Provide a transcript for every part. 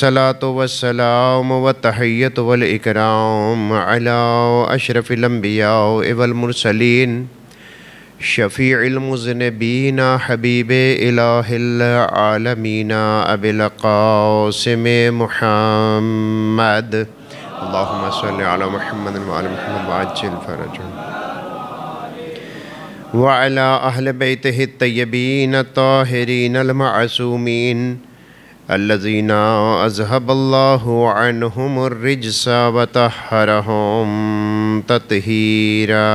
صلاة والسلام والتحية والإكرام على أشرف الأنبياء والمرسلين شفيع المذنبين حبيب إله العالمين أبي القاسم محمد اللهم صل على محمد وعلى محمد وعجل فرجه وعلى أهل بيته الطيبين الطاهرين المعصومين अल्लजीना अजहबल्लाजसा वतहरहम ततहीरा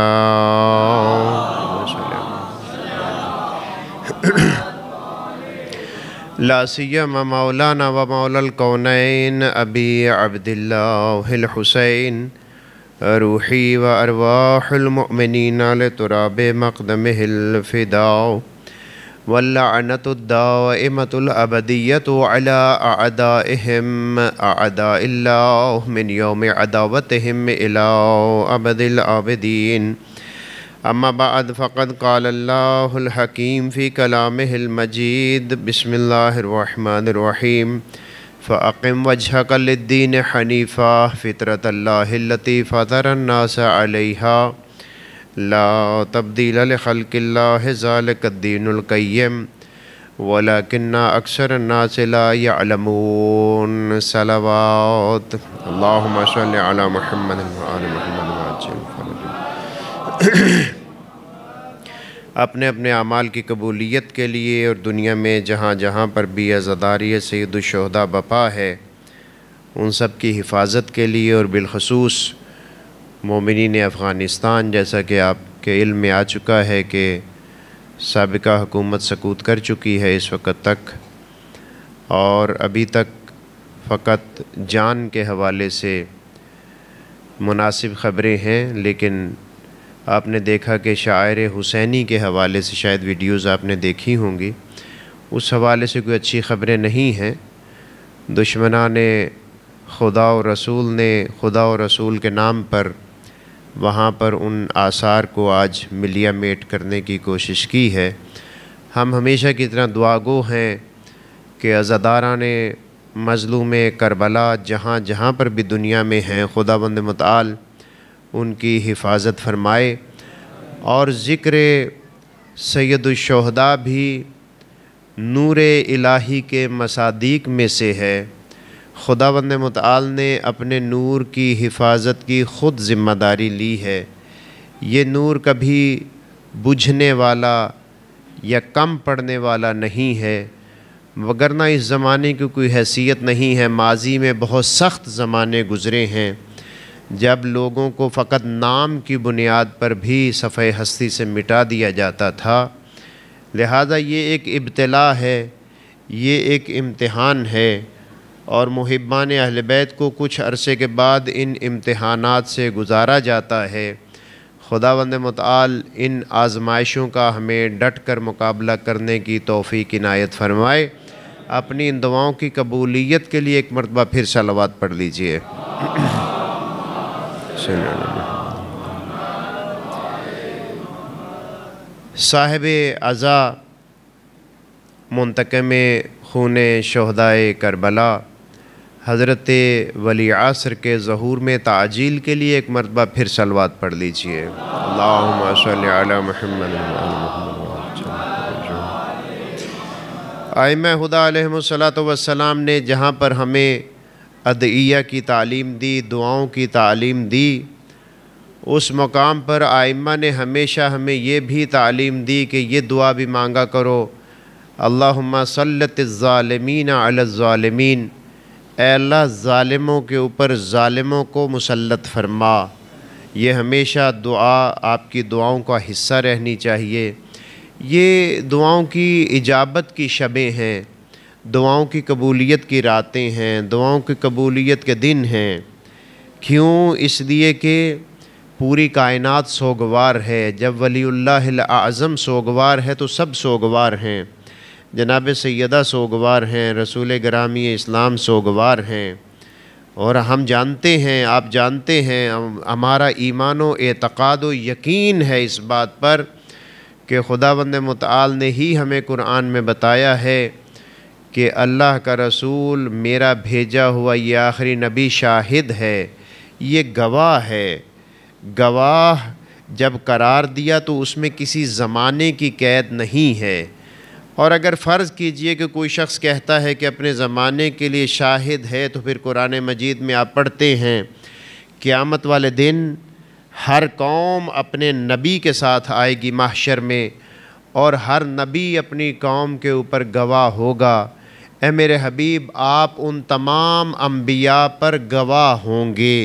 लासीम मौलाना व मौलकौनैन अबी अब्दिल्लाहुसैन रूही व अरवाहमिन तुराब मकदम हिलफ़िदाओ वल्लानतुद्दामतुलअबदियत अलादाहम अदामिन योम अदावतम अलाबदिलआबदीन अम्मा बाद फ़कत कालल्लाहकीम फ़ी कलाम मजीद बसमीम फ़ाकम वजह कलद्दीन हनीफ़ा फ़ितरत फ़तर नासा ला तब्दील खलकिल्लादीनकैम वला किन्ना अक्सर नासिला यालमून अपने अपने अमाल की कबूलीत के लिए और दुनिया में जहाँ जहाँ पर भी अज़ादारी सैदुलशहदा बपा है उन सब की हिफाजत के लिए और बिलखसूस मोमिन अफ़गानिस्तान जैसा कि आपके इल्म में आ चुका है कि सबका हुकूमत सकूत कर चुकी है इस वक्त तक और अभी तक फ़कत जान के हवाले से मुनासिब ख़बरें हैं लेकिन आपने देखा कि शायर हुसैनी के हवाले से शायद वीडियोज़ आपने देखी होंगी उस हवाले से कोई अच्छी ख़बरें नहीं हैं दुश्मना ने खुदा और रसूल ने खुदा और रसूल के नाम पर वहाँ पर उन आसार को आज मिलिया मेट करने की कोशिश की है हम हमेशा की तरह दुआगो हैं कि अज़ादारा ने मजलूम करबला जहाँ जहाँ पर भी दुनिया में हैं खुदा बंद मताल उनकी हिफाजत फरमाए और ज़िक्र सैदुलशहदा भी नूर इलाही के मसादिक में से है खुदा बंद मताल ने अपने नूर की हिफाजत की ख़ुद ज़िम्मेदारी ली है ये नूर कभी बुझने वाला या कम पड़ने वाला नहीं है वगरना इस ज़माने की कोई हैसियत नहीं है माजी में बहुत सख्त ज़माने गुज़रे हैं जब लोगों को फ़कत नाम की बुनियाद पर भी सफ़े हस्ती से मिटा दिया जाता था लिहाजा ये एक इब्तला है ये एक इम्तहान है और मुहिबान अहल बैत को कुछ अरसे के बाद इन इम्तहान से गुजारा जाता है खुदा वंद मताल इन आजमाइशों का हमें डट कर मुकाबला करने की तोफ़ी किनायत फरमाए अपनी इन दुआओं की कबूलीत के लिए एक मरतबा फिर सलावाद पढ़ लीजिए साहेब अज़ा मुंतकम खून शहदाय करबला हज़रत वली आसर के जहूर में ताजील के लिए एक मरतबा फिर सलवात पढ़ लीजिए आयम सलात वसलाम ने जहाँ पर हमें अदिया की तालीम दी दुआओं की तालीम दी उस मकाम पर आयमा ने हमेशा हमें ये भी तालीम दी कि ये दुआ भी मांगा करो अल्लाम सल्लत ालमीन अलमीन एला ालिमों के ऊपर ालिमों को मुसलत फरमा ये हमेशा दुआ आपकी दुआओं का हिस्सा रहनी चाहिए ये दुआओं की इजाबत की शबें हैं दुआओं की कबूलियत की रातें हैं दुआओं की कबूलियत के दिन हैं क्यों इसलिए कि पूरी कायनात सोगवार है जब वली अज़म सोगवार है तो सब सोगवार हैं जनाब सैदा सोगवार हैं रसूल ग्रामी इस्लाम सोगवार हैं और हम जानते हैं आप जानते हैं हमारा ईमान एतक़ाद यकीन है इस बात पर कि खुदा बंद मताल ने ही हमें कुरान में बताया है कि अल्लाह का रसूल मेरा भेजा हुआ ये आखिरी नबी शाहिद है ये गवाह है गवाह जब करार दिया तो उसमें किसी ज़माने की कैद नहीं है और अगर फ़र्ज़ कीजिए कि कोई शख्स कहता है कि अपने ज़माने के लिए शाहिद है तो फिर कुरान मजीद में आप पढ़ते हैं क़्यामत वाले दिन हर कौम अपने नबी के साथ आएगी माशर में और हर नबी अपनी कौम के ऊपर गवाह होगा ए मेरे हबीब आप उन तमाम अम्बिया पर गवाह होंगे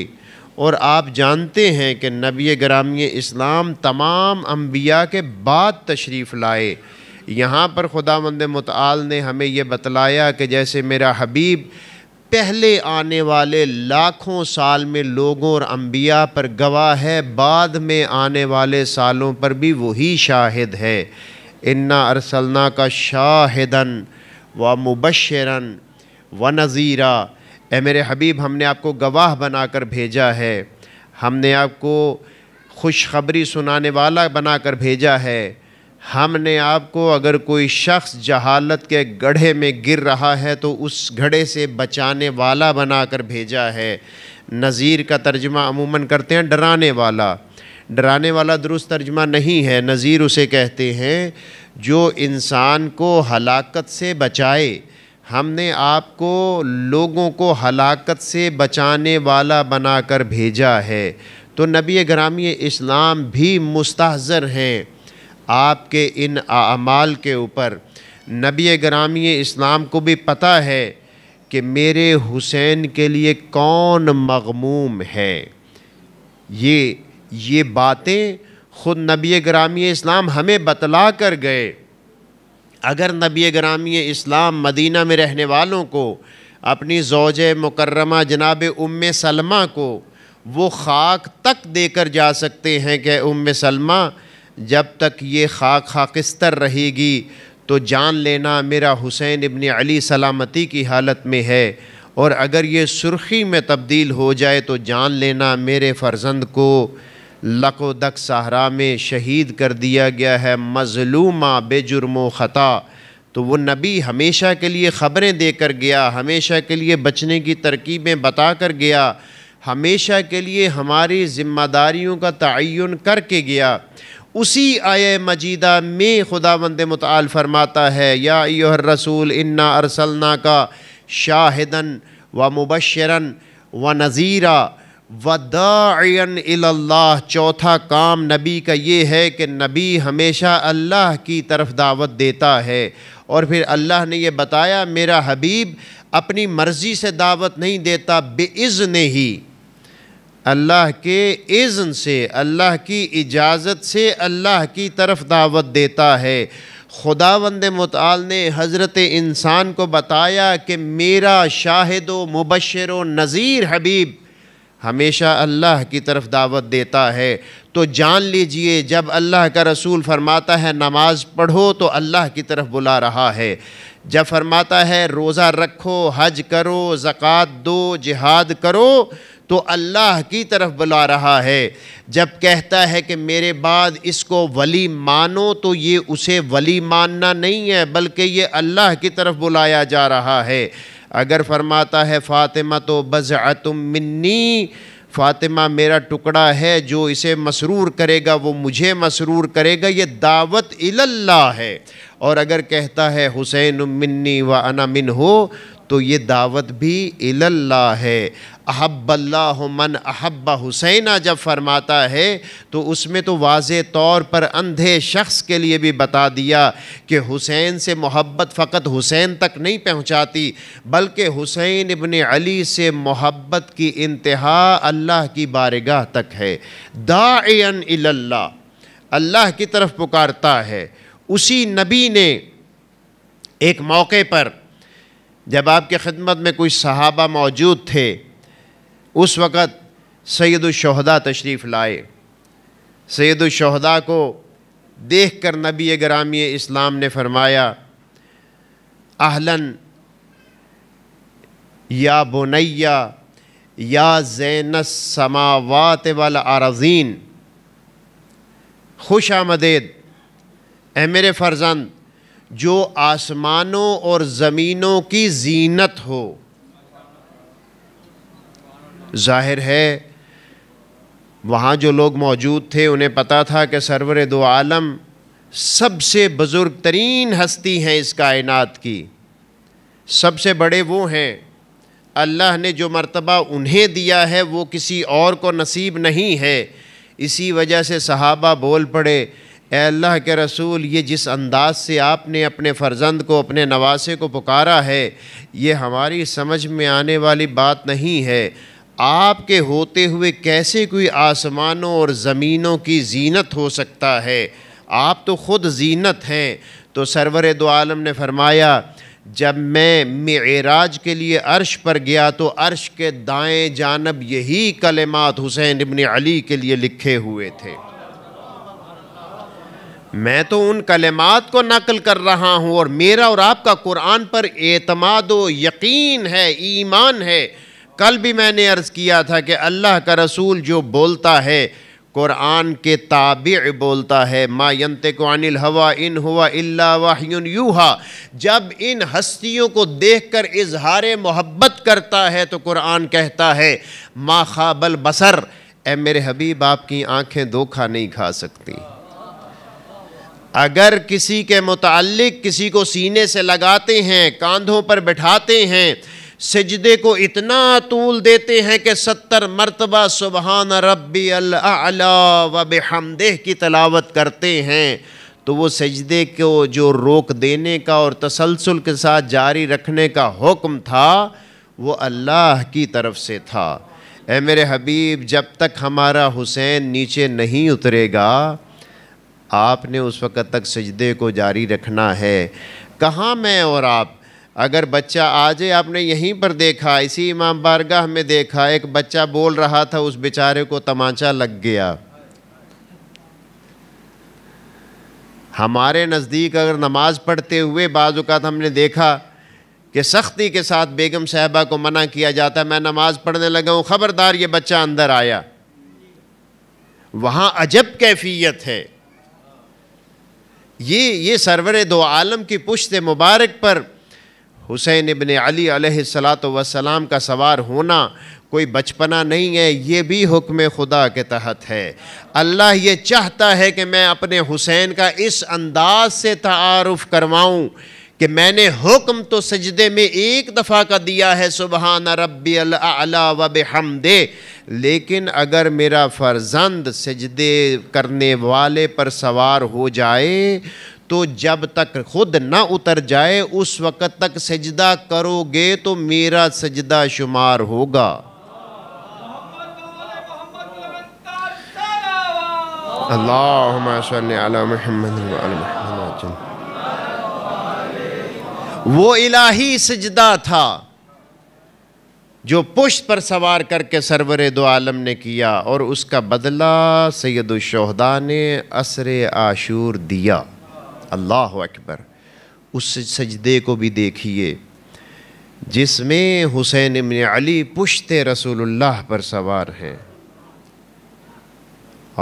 और आप जानते हैं कि नबी ग्रामी इस्लाम तमाम अम्बिया के बाद तशरीफ़ लाए यहाँ पर खुदा मंद मताल ने हमें यह बतलाया कि जैसे मेरा हबीब पहले आने वाले लाखों साल में लोगों और अम्बिया पर गवाह है बाद में आने वाले सालों पर भी वही शाहिद है इन्ना अरसलना का शाहिदन व मुबशरन व नज़ीरा ए मेरे हबीब हमने आपको गवाह बनाकर भेजा है हमने आपको खुशखबरी सुनाने वाला बनाकर भेजा है हमने आपको अगर कोई शख्स जहालत के गढ़े में गिर रहा है तो उस घड़े से बचाने वाला बनाकर भेजा है नज़ीर का तर्जमा अमूमन करते हैं डराने वाला डराने वाला दुरुस्त तर्जमा नहीं है नज़ीर उसे कहते हैं जो इंसान को हलाकत से बचाए हमने आपको लोगों को हलाकत से बचाने वाला बनाकर भेजा है तो नबी ग्रामी इस्लाम भी मुस्तर हैं आपके इन आमाल के ऊपर नबी ग्रामी इस्लाम को भी पता है कि मेरे हुसैन के लिए कौन मगमूम है ये ये बातें ख़ुद नबी ग्रामी इस्लाम हमें बतला कर गए अगर नबी ग्रामी इस्लाम मदीना में रहने वालों को अपनी जोज़ मुकर्रमा जनाब उम सलमा को वो खाक तक देकर जा सकते हैं कि उम सलमा जब तक ये खाक खाकिस्तर रहेगी तो जान लेना मेरा हुसैन इबन अली सलामती की हालत में है और अगर ये सुर्खी में तब्दील हो जाए तो जान लेना मेरे फर्जंद को लको दक सहारा में शहीद कर दिया गया है मजलूमा बेजुर्म ख़ता तो वो नबी हमेशा के लिए ख़बरें देकर गया हमेशा के लिए बचने की तरकीबें बता कर गया हमेशा के लिए हमारी ज़िम्मेदारियों का तयन करके गया उसी आय मजीदा में खुदा बंद मताल फरमाता है या योहर रसूल इन्ना अरसलना का शाहिदन व मुबशरन व नज़ीरा वदायन अल्लाह चौथा काम नबी का ये है कि नबी हमेशा अल्लाह की तरफ दावत देता है और फिर अल्लाह ने यह बताया मेरा हबीब अपनी मर्ज़ी से दावत नहीं देता बेज़ ही अल्लाह के इज़्न से अल्लाह की इजाज़त से अल्लाह की तरफ दावत देता है खुदा वंद मताल ने हज़रत इंसान को बताया कि मेरा शाहिद व मुबशर व नज़ीर हबीब हमेशा अल्लाह की तरफ दावत देता है तो जान लीजिए जब अल्लाह का रसूल फरमाता है नमाज़ पढ़ो तो अल्लाह की तरफ बुला रहा है जब फरमाता है रोज़ा रखो हज करो ज़क़ात दो जिहाद करो तो अल्लाह की तरफ बुला रहा है जब कहता है कि मेरे बाद इसको वली मानो तो ये उसे वली मानना नहीं है बल्कि ये अल्लाह की तरफ बुलाया जा रहा है अगर फरमाता है फ़ातिमा तो बज़अतुम मिन्नी फ़ातिमा मेरा टुकड़ा है जो इसे मसरूर करेगा वो मुझे मसरूर करेगा ये दावत इल्ला है और अगर कहता है हुसैन मिन्नी व अना मिन हो तो ये दावत भी इल्ला है अहब्बल्ला मन अहब्बा हुसैन जब फरमाता है तो उसमें तो वाज तौर पर अंधे शख्स के लिए भी बता दिया कि हुसैन से मोहब्बत फ़कत हुसैन तक नहीं पहुंचाती बल्कि हुसैन इबन अली से मोहब्बत की इंतहा अल्लाह की बारगाह तक है दायन इल्ला अल्लाह की तरफ पुकारता है उसी नबी ने एक मौके पर जब आपके ख़िदमत में कोई सहाबा मौजूद थे उस वक़्त सैदुलशहदा शहदा तशरीफ़ लाए सैदुलशहदा को देख कर नबी ग्रामी इस्लाम ने फरमाया आहलन या बुनैया या जैन समावात वाला आरजीन खुश आमदेद ए मेरे फर्जंद जो आसमानों और ज़मीनों की जीनत हो जाहिर है वहाँ जो लोग मौजूद थे उन्हें पता था कि सरवर दो आलम सबसे बुज़ुर्ग तरीन हस्ती हैं इस कायनात की सबसे बड़े वो हैं अल्लाह ने जो मर्तबा उन्हें दिया है वो किसी और को नसीब नहीं है इसी वजह से सहाबा बोल पड़े अल्लाह के रसूल ये जिस अंदाज से आपने अपने फ़र्जंद को अपने नवासे को पुकारा है ये हमारी समझ में आने वाली बात नहीं है आपके होते हुए कैसे कोई आसमानों और ज़मीनों की जीनत हो सकता है आप तो ख़ुद जीनत हैं तो सरवर दो आलम ने फरमाया जब मैं मराज के लिए अर्श पर गया तो अर्श के दाएं जानब यही कलेमात हुसैन इबन अली के लिए लिखे हुए थे मैं तो उन कलेमात को नकल कर रहा हूँ और मेरा और आपका कुरान पर एतमाद यकीन है ईमान है कल भी मैंने अर्ज़ किया था कि अल्लाह का रसूल जो बोलता है कुरान के ताबे बोलता है मा को अनिल हवा इन हुआ इल्ला वाहन यूहा जब इन हस्तियों को देख कर इजहार मोहब्बत करता है तो कुरान कहता है मा खाबल बसर ए मेरे हबीब आपकी आँखें धोखा नहीं खा सकती अगर किसी के मुतालिक किसी को सीने से लगाते हैं कांधों पर बैठाते हैं सजदे को इतना तूल देते हैं कि सत्तर मरतबा सुबहान रबी अला वब हमदेह की तलावत करते हैं तो वो सजदे को जो रोक देने का और तसलसल के साथ जारी रखने का हुक्म था वो अल्लाह की तरफ से था ए मेरे हबीब जब तक हमारा हुसैन नीचे नहीं उतरेगा आपने उस वक़्त तक सजदे को जारी रखना है कहाँ मैं और आप अगर बच्चा आ जाए आपने यहीं पर देखा इसी इमाम बारगाह में देखा एक बच्चा बोल रहा था उस बेचारे को तमाचा लग गया हमारे नज़दीक अगर नमाज़ पढ़ते हुए बाज़ात हमने देखा कि सख्ती के साथ बेगम साहबा को मना किया जाता है मैं नमाज़ पढ़ने लगा हूँ ख़बरदार ये बच्चा अंदर आया वहाँ अजब कैफियत है ये ये सरवर दो आलम की पुश्त मुबारक पर हुसैन इबन अली सलात वसलाम का सवार होना कोई बचपना नहीं है ये भी हुक्म खुदा के तहत है अल्लाह ये चाहता है कि मैं अपने हुसैन का इस अंदाज से तारफ़ करवाऊँ कि मैंने हुक्म तो सजदे में एक दफ़ा का दिया है सुबहाना रब्बी अला वब हमदे लेकिन अगर मेरा फर्जंद सजदे करने वाले पर सवार हो जाए तो जब तक खुद ना उतर जाए उस वक़्त तक सजदा करोगे तो मेरा सजदा शुमार होगा अल्लाह महमद वो इलाही सजदा था जो पुष्ट पर सवार करके सरवर दो आलम ने किया और उसका बदला सैदुलशहदा ने असर आशूर दिया अल्लाह अकबर उस सजदे को भी देखिए जिसमें हुसैन इबन अली पुश्त रसूलुल्लाह पर सवार हैं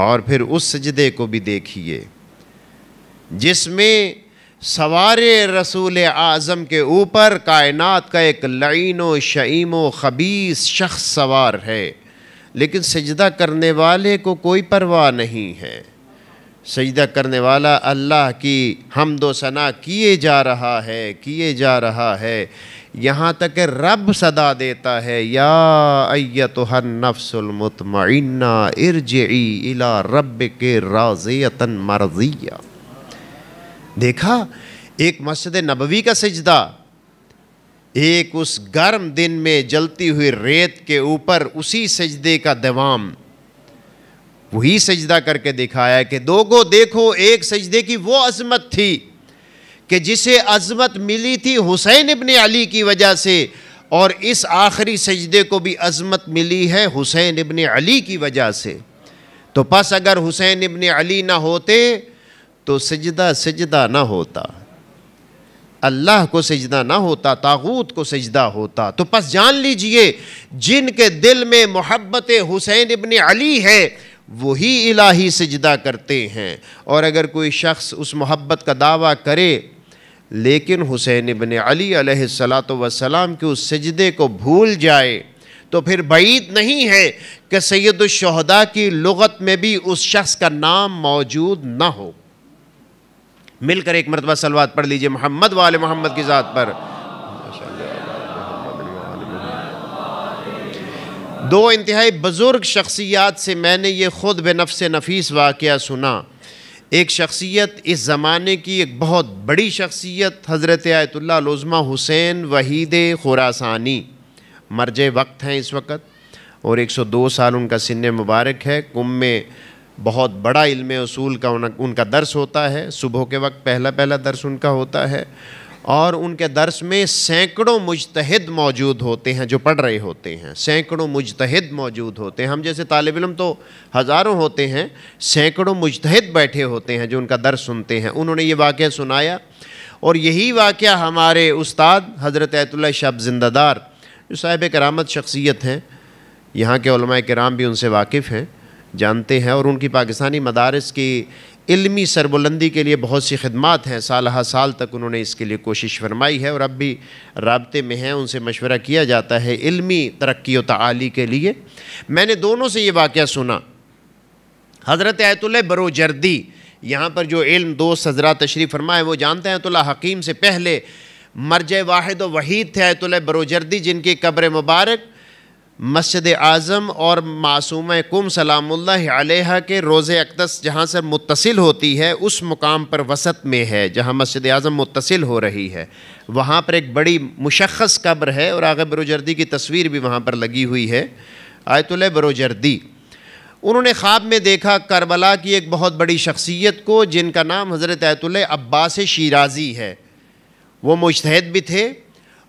और फिर उस सजदे को भी देखिए जिसमें सवार रसूल आज़म के ऊपर कायनात का एक लईन व शईम व ख़बीस शख्स सवार है लेकिन सजदा करने वाले को कोई परवाह नहीं है सजदा करने वाला अल्लाह की हम दो सना किए जा रहा है किए जा रहा है यहाँ तक रब सदा देता है या अयत हर नफ्समतमना इरजई इला रब के राजियतन मर्जिया देखा एक मस्जिद नबवी का सजदा एक उस गर्म दिन में जलती हुई रेत के ऊपर उसी सजदे का दवाम वही सजदा करके दिखाया कि दो को देखो एक सजदे की वो अजमत थी कि जिसे अजमत मिली थी हुसैन इबन अली की वजह से और इस आखिरी सजदे को भी अजमत मिली है हुसैन इबन अली की वजह से तो बस अगर हुसैन इबन अली ना होते तो सजदा सजदा ना होता अल्लाह को सजदा ना होता तागूत को सजदा होता तो बस जान लीजिए जिनके दिल में मोहब्बत हुसैन इबन अली है वही इलाही सजदा करते हैं और अगर कोई शख्स उस मोहब्बत का दावा करे लेकिन हुसैन इबन अली सलात वसलाम के उस सजदे को भूल जाए तो फिर बैत नहीं है कि सैदुलशहदा की लगत में भी उस शख्स का नाम मौजूद ना हो मिलकर एक मरतबा सलवात पढ़ लीजिए मोहम्मद वाल मोहम्मद की ज़ात पर दो इंतहाई बुज़ुर्ग शख्सियात से मैंने ये ख़ुद से नफीस वाक़ सुना एक शख्सियत इस ज़माने की एक बहुत बड़ी शख्सियत हज़रत आयतुल्ला लज़मा हुसैन वहीद खुरासानी मर्ज वक्त हैं इस वक्त और 102 साल उनका सिन मुबारक है कुम में बहुत बड़ा इल्म असूल का उनका दर्स होता है सुबह के वक्त पहला पहला दर्स उनका होता है और उनके दर्स में सैकड़ों मुजतहद मौजूद होते हैं जो पढ़ रहे होते हैं सैकड़ों मुजतहद मौजूद होते हैं हम जैसे तालब इलम तो हज़ारों होते हैं सैकड़ों मुजतहद बैठे होते हैं जो उनका दर्स सुनते हैं उन्होंने ये वाक़ सुनाया और यही वाक़ हमारे उस्ताद हज़रत ऐतुल्ला शब जिंदादार जो साहिब करामत शख्सियत हैं यहाँ के कराम भी उनसे वाकिफ़ हैं जानते हैं और उनकी पाकिस्तानी मदारस की इलमी सरबुलंदी के लिए बहुत सी खदमात हैं साल हर साल तक उन्होंने इसके लिए कोशिश फरमाई है और अब भी रबते में हैं उनसे मशवरा किया जाता है इलमी तरक्की तली के लिए मैंने दोनों से ये वाक़ सुना हज़रत आयतुल्ल बरोजर्दी यहाँ पर जो इल्म दोस्त हजरा तशरीफ़ फरमाए वो जानते हैं आयतुल्ला हकीम से पहले मरज वाहिद वहीद थे आयतुल्ल बरोजर्दी जिनकी कब्र मुबारक मस्जिद आज़म और मासूम कुम सलाम्ला के रोज़ अकदस जहाँ से मुतसिल होती है उस मुकाम पर वसत में है जहाँ मस्जिद आज़म मुतसिल हो रही है वहाँ पर एक बड़ी मुशक्स कब्र है और आगे बरोजर्दी की तस्वीर भी वहाँ पर लगी हुई है आयतुल बरोजर्दी उन्होंने ख्वाब में देखा करबला की एक बहुत बड़ी शख्सियत को जिनका नाम हज़रत आयतुल अब्बास शराज़ी है वो मुश्तद भी थे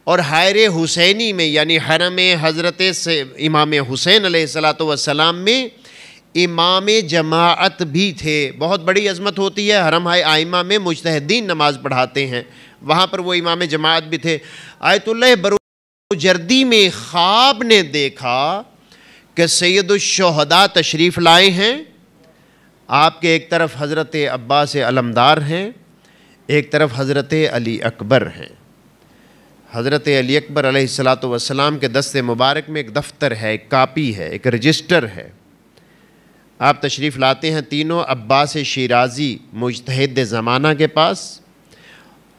और हायर हुसैनी में यानी हरम हज़रत से इमाम हुसैन सलाम में इमाम जमात भी थे बहुत बड़ी अजमत होती है हरम आइमा में मुजतहदीन नमाज़ पढ़ाते हैं वहाँ पर वो इमाम जमात भी थे आयतुल्ल बरूजर्दी में ख्वाब ने देखा कि सैदुलशहदा तशरीफ़ लाए हैं आपके एक तरफ हज़रत अब्बास अलमदार हैं एक तरफ हज़रत अली अकबर हैं हज़रत अली अकबर सलाम के दस्ते मुबारक में एक दफ्तर है एक कापी है एक रजिस्टर है आप तशरीफ़ लाते हैं तीनों अब्बास शराजी मुजतहद ज़माना के पास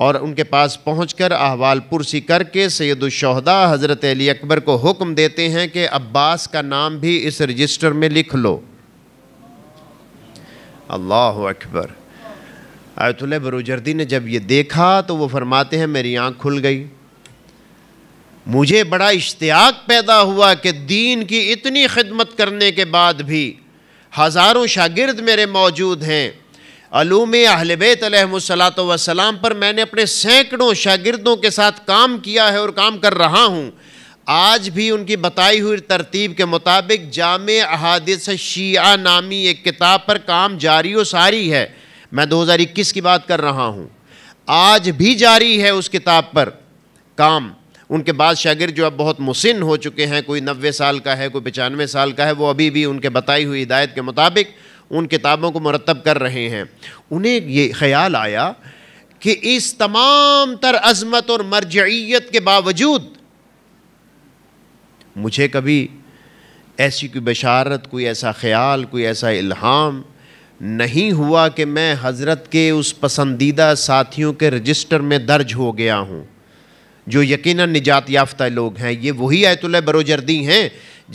और उनके पास पहुँच कर अहवाल पुरसी करके सैदुलशहदा हज़रत अली अकबर को हुक्म देते हैं कि अब्बास का नाम भी इस रजिस्टर में लिख लो अल्लाह अकबर आयतुल्ल बरूजर्दी ने जब ये देखा तो वो फरमाते हैं मेरी आँख खुल गई मुझे बड़ा इश्तियाक पैदा हुआ कि दीन की इतनी खिदमत करने के बाद भी हज़ारों शागिर्द मेरे मौजूद हैं अलूम अहलबैत सलात वसलाम पर मैंने अपने सैकड़ों शागिर्दों के साथ काम किया है और काम कर रहा हूँ आज भी उनकी बताई हुई तरतीब के मुताबिक जाम अहादिस शिया नामी एक किताब पर काम जारी व सारी है मैं 2021 की बात कर रहा हूँ आज भी जारी है उस किताब पर काम उनके बाद शागिर जो अब बहुत मुसिन हो चुके हैं कोई नबे साल का है कोई पचानवे साल का है वो अभी भी उनके बताई हुई हिदायत के मुताबिक उन किताबों को मरतब कर रहे हैं उन्हें ये ख्याल आया कि इस तमाम तर अजमत और मरजियत के बावजूद मुझे कभी ऐसी कोई बशारत कोई ऐसा ख्याल कोई ऐसा इल्हाम नहीं हुआ कि मैं हज़रत के उस पसंदीदा साथियों के रजिस्टर में दर्ज हो गया हूँ जो यकीन निजात याफ्ता लोग हैं ये वही आयतुल बरोजर्दी हैं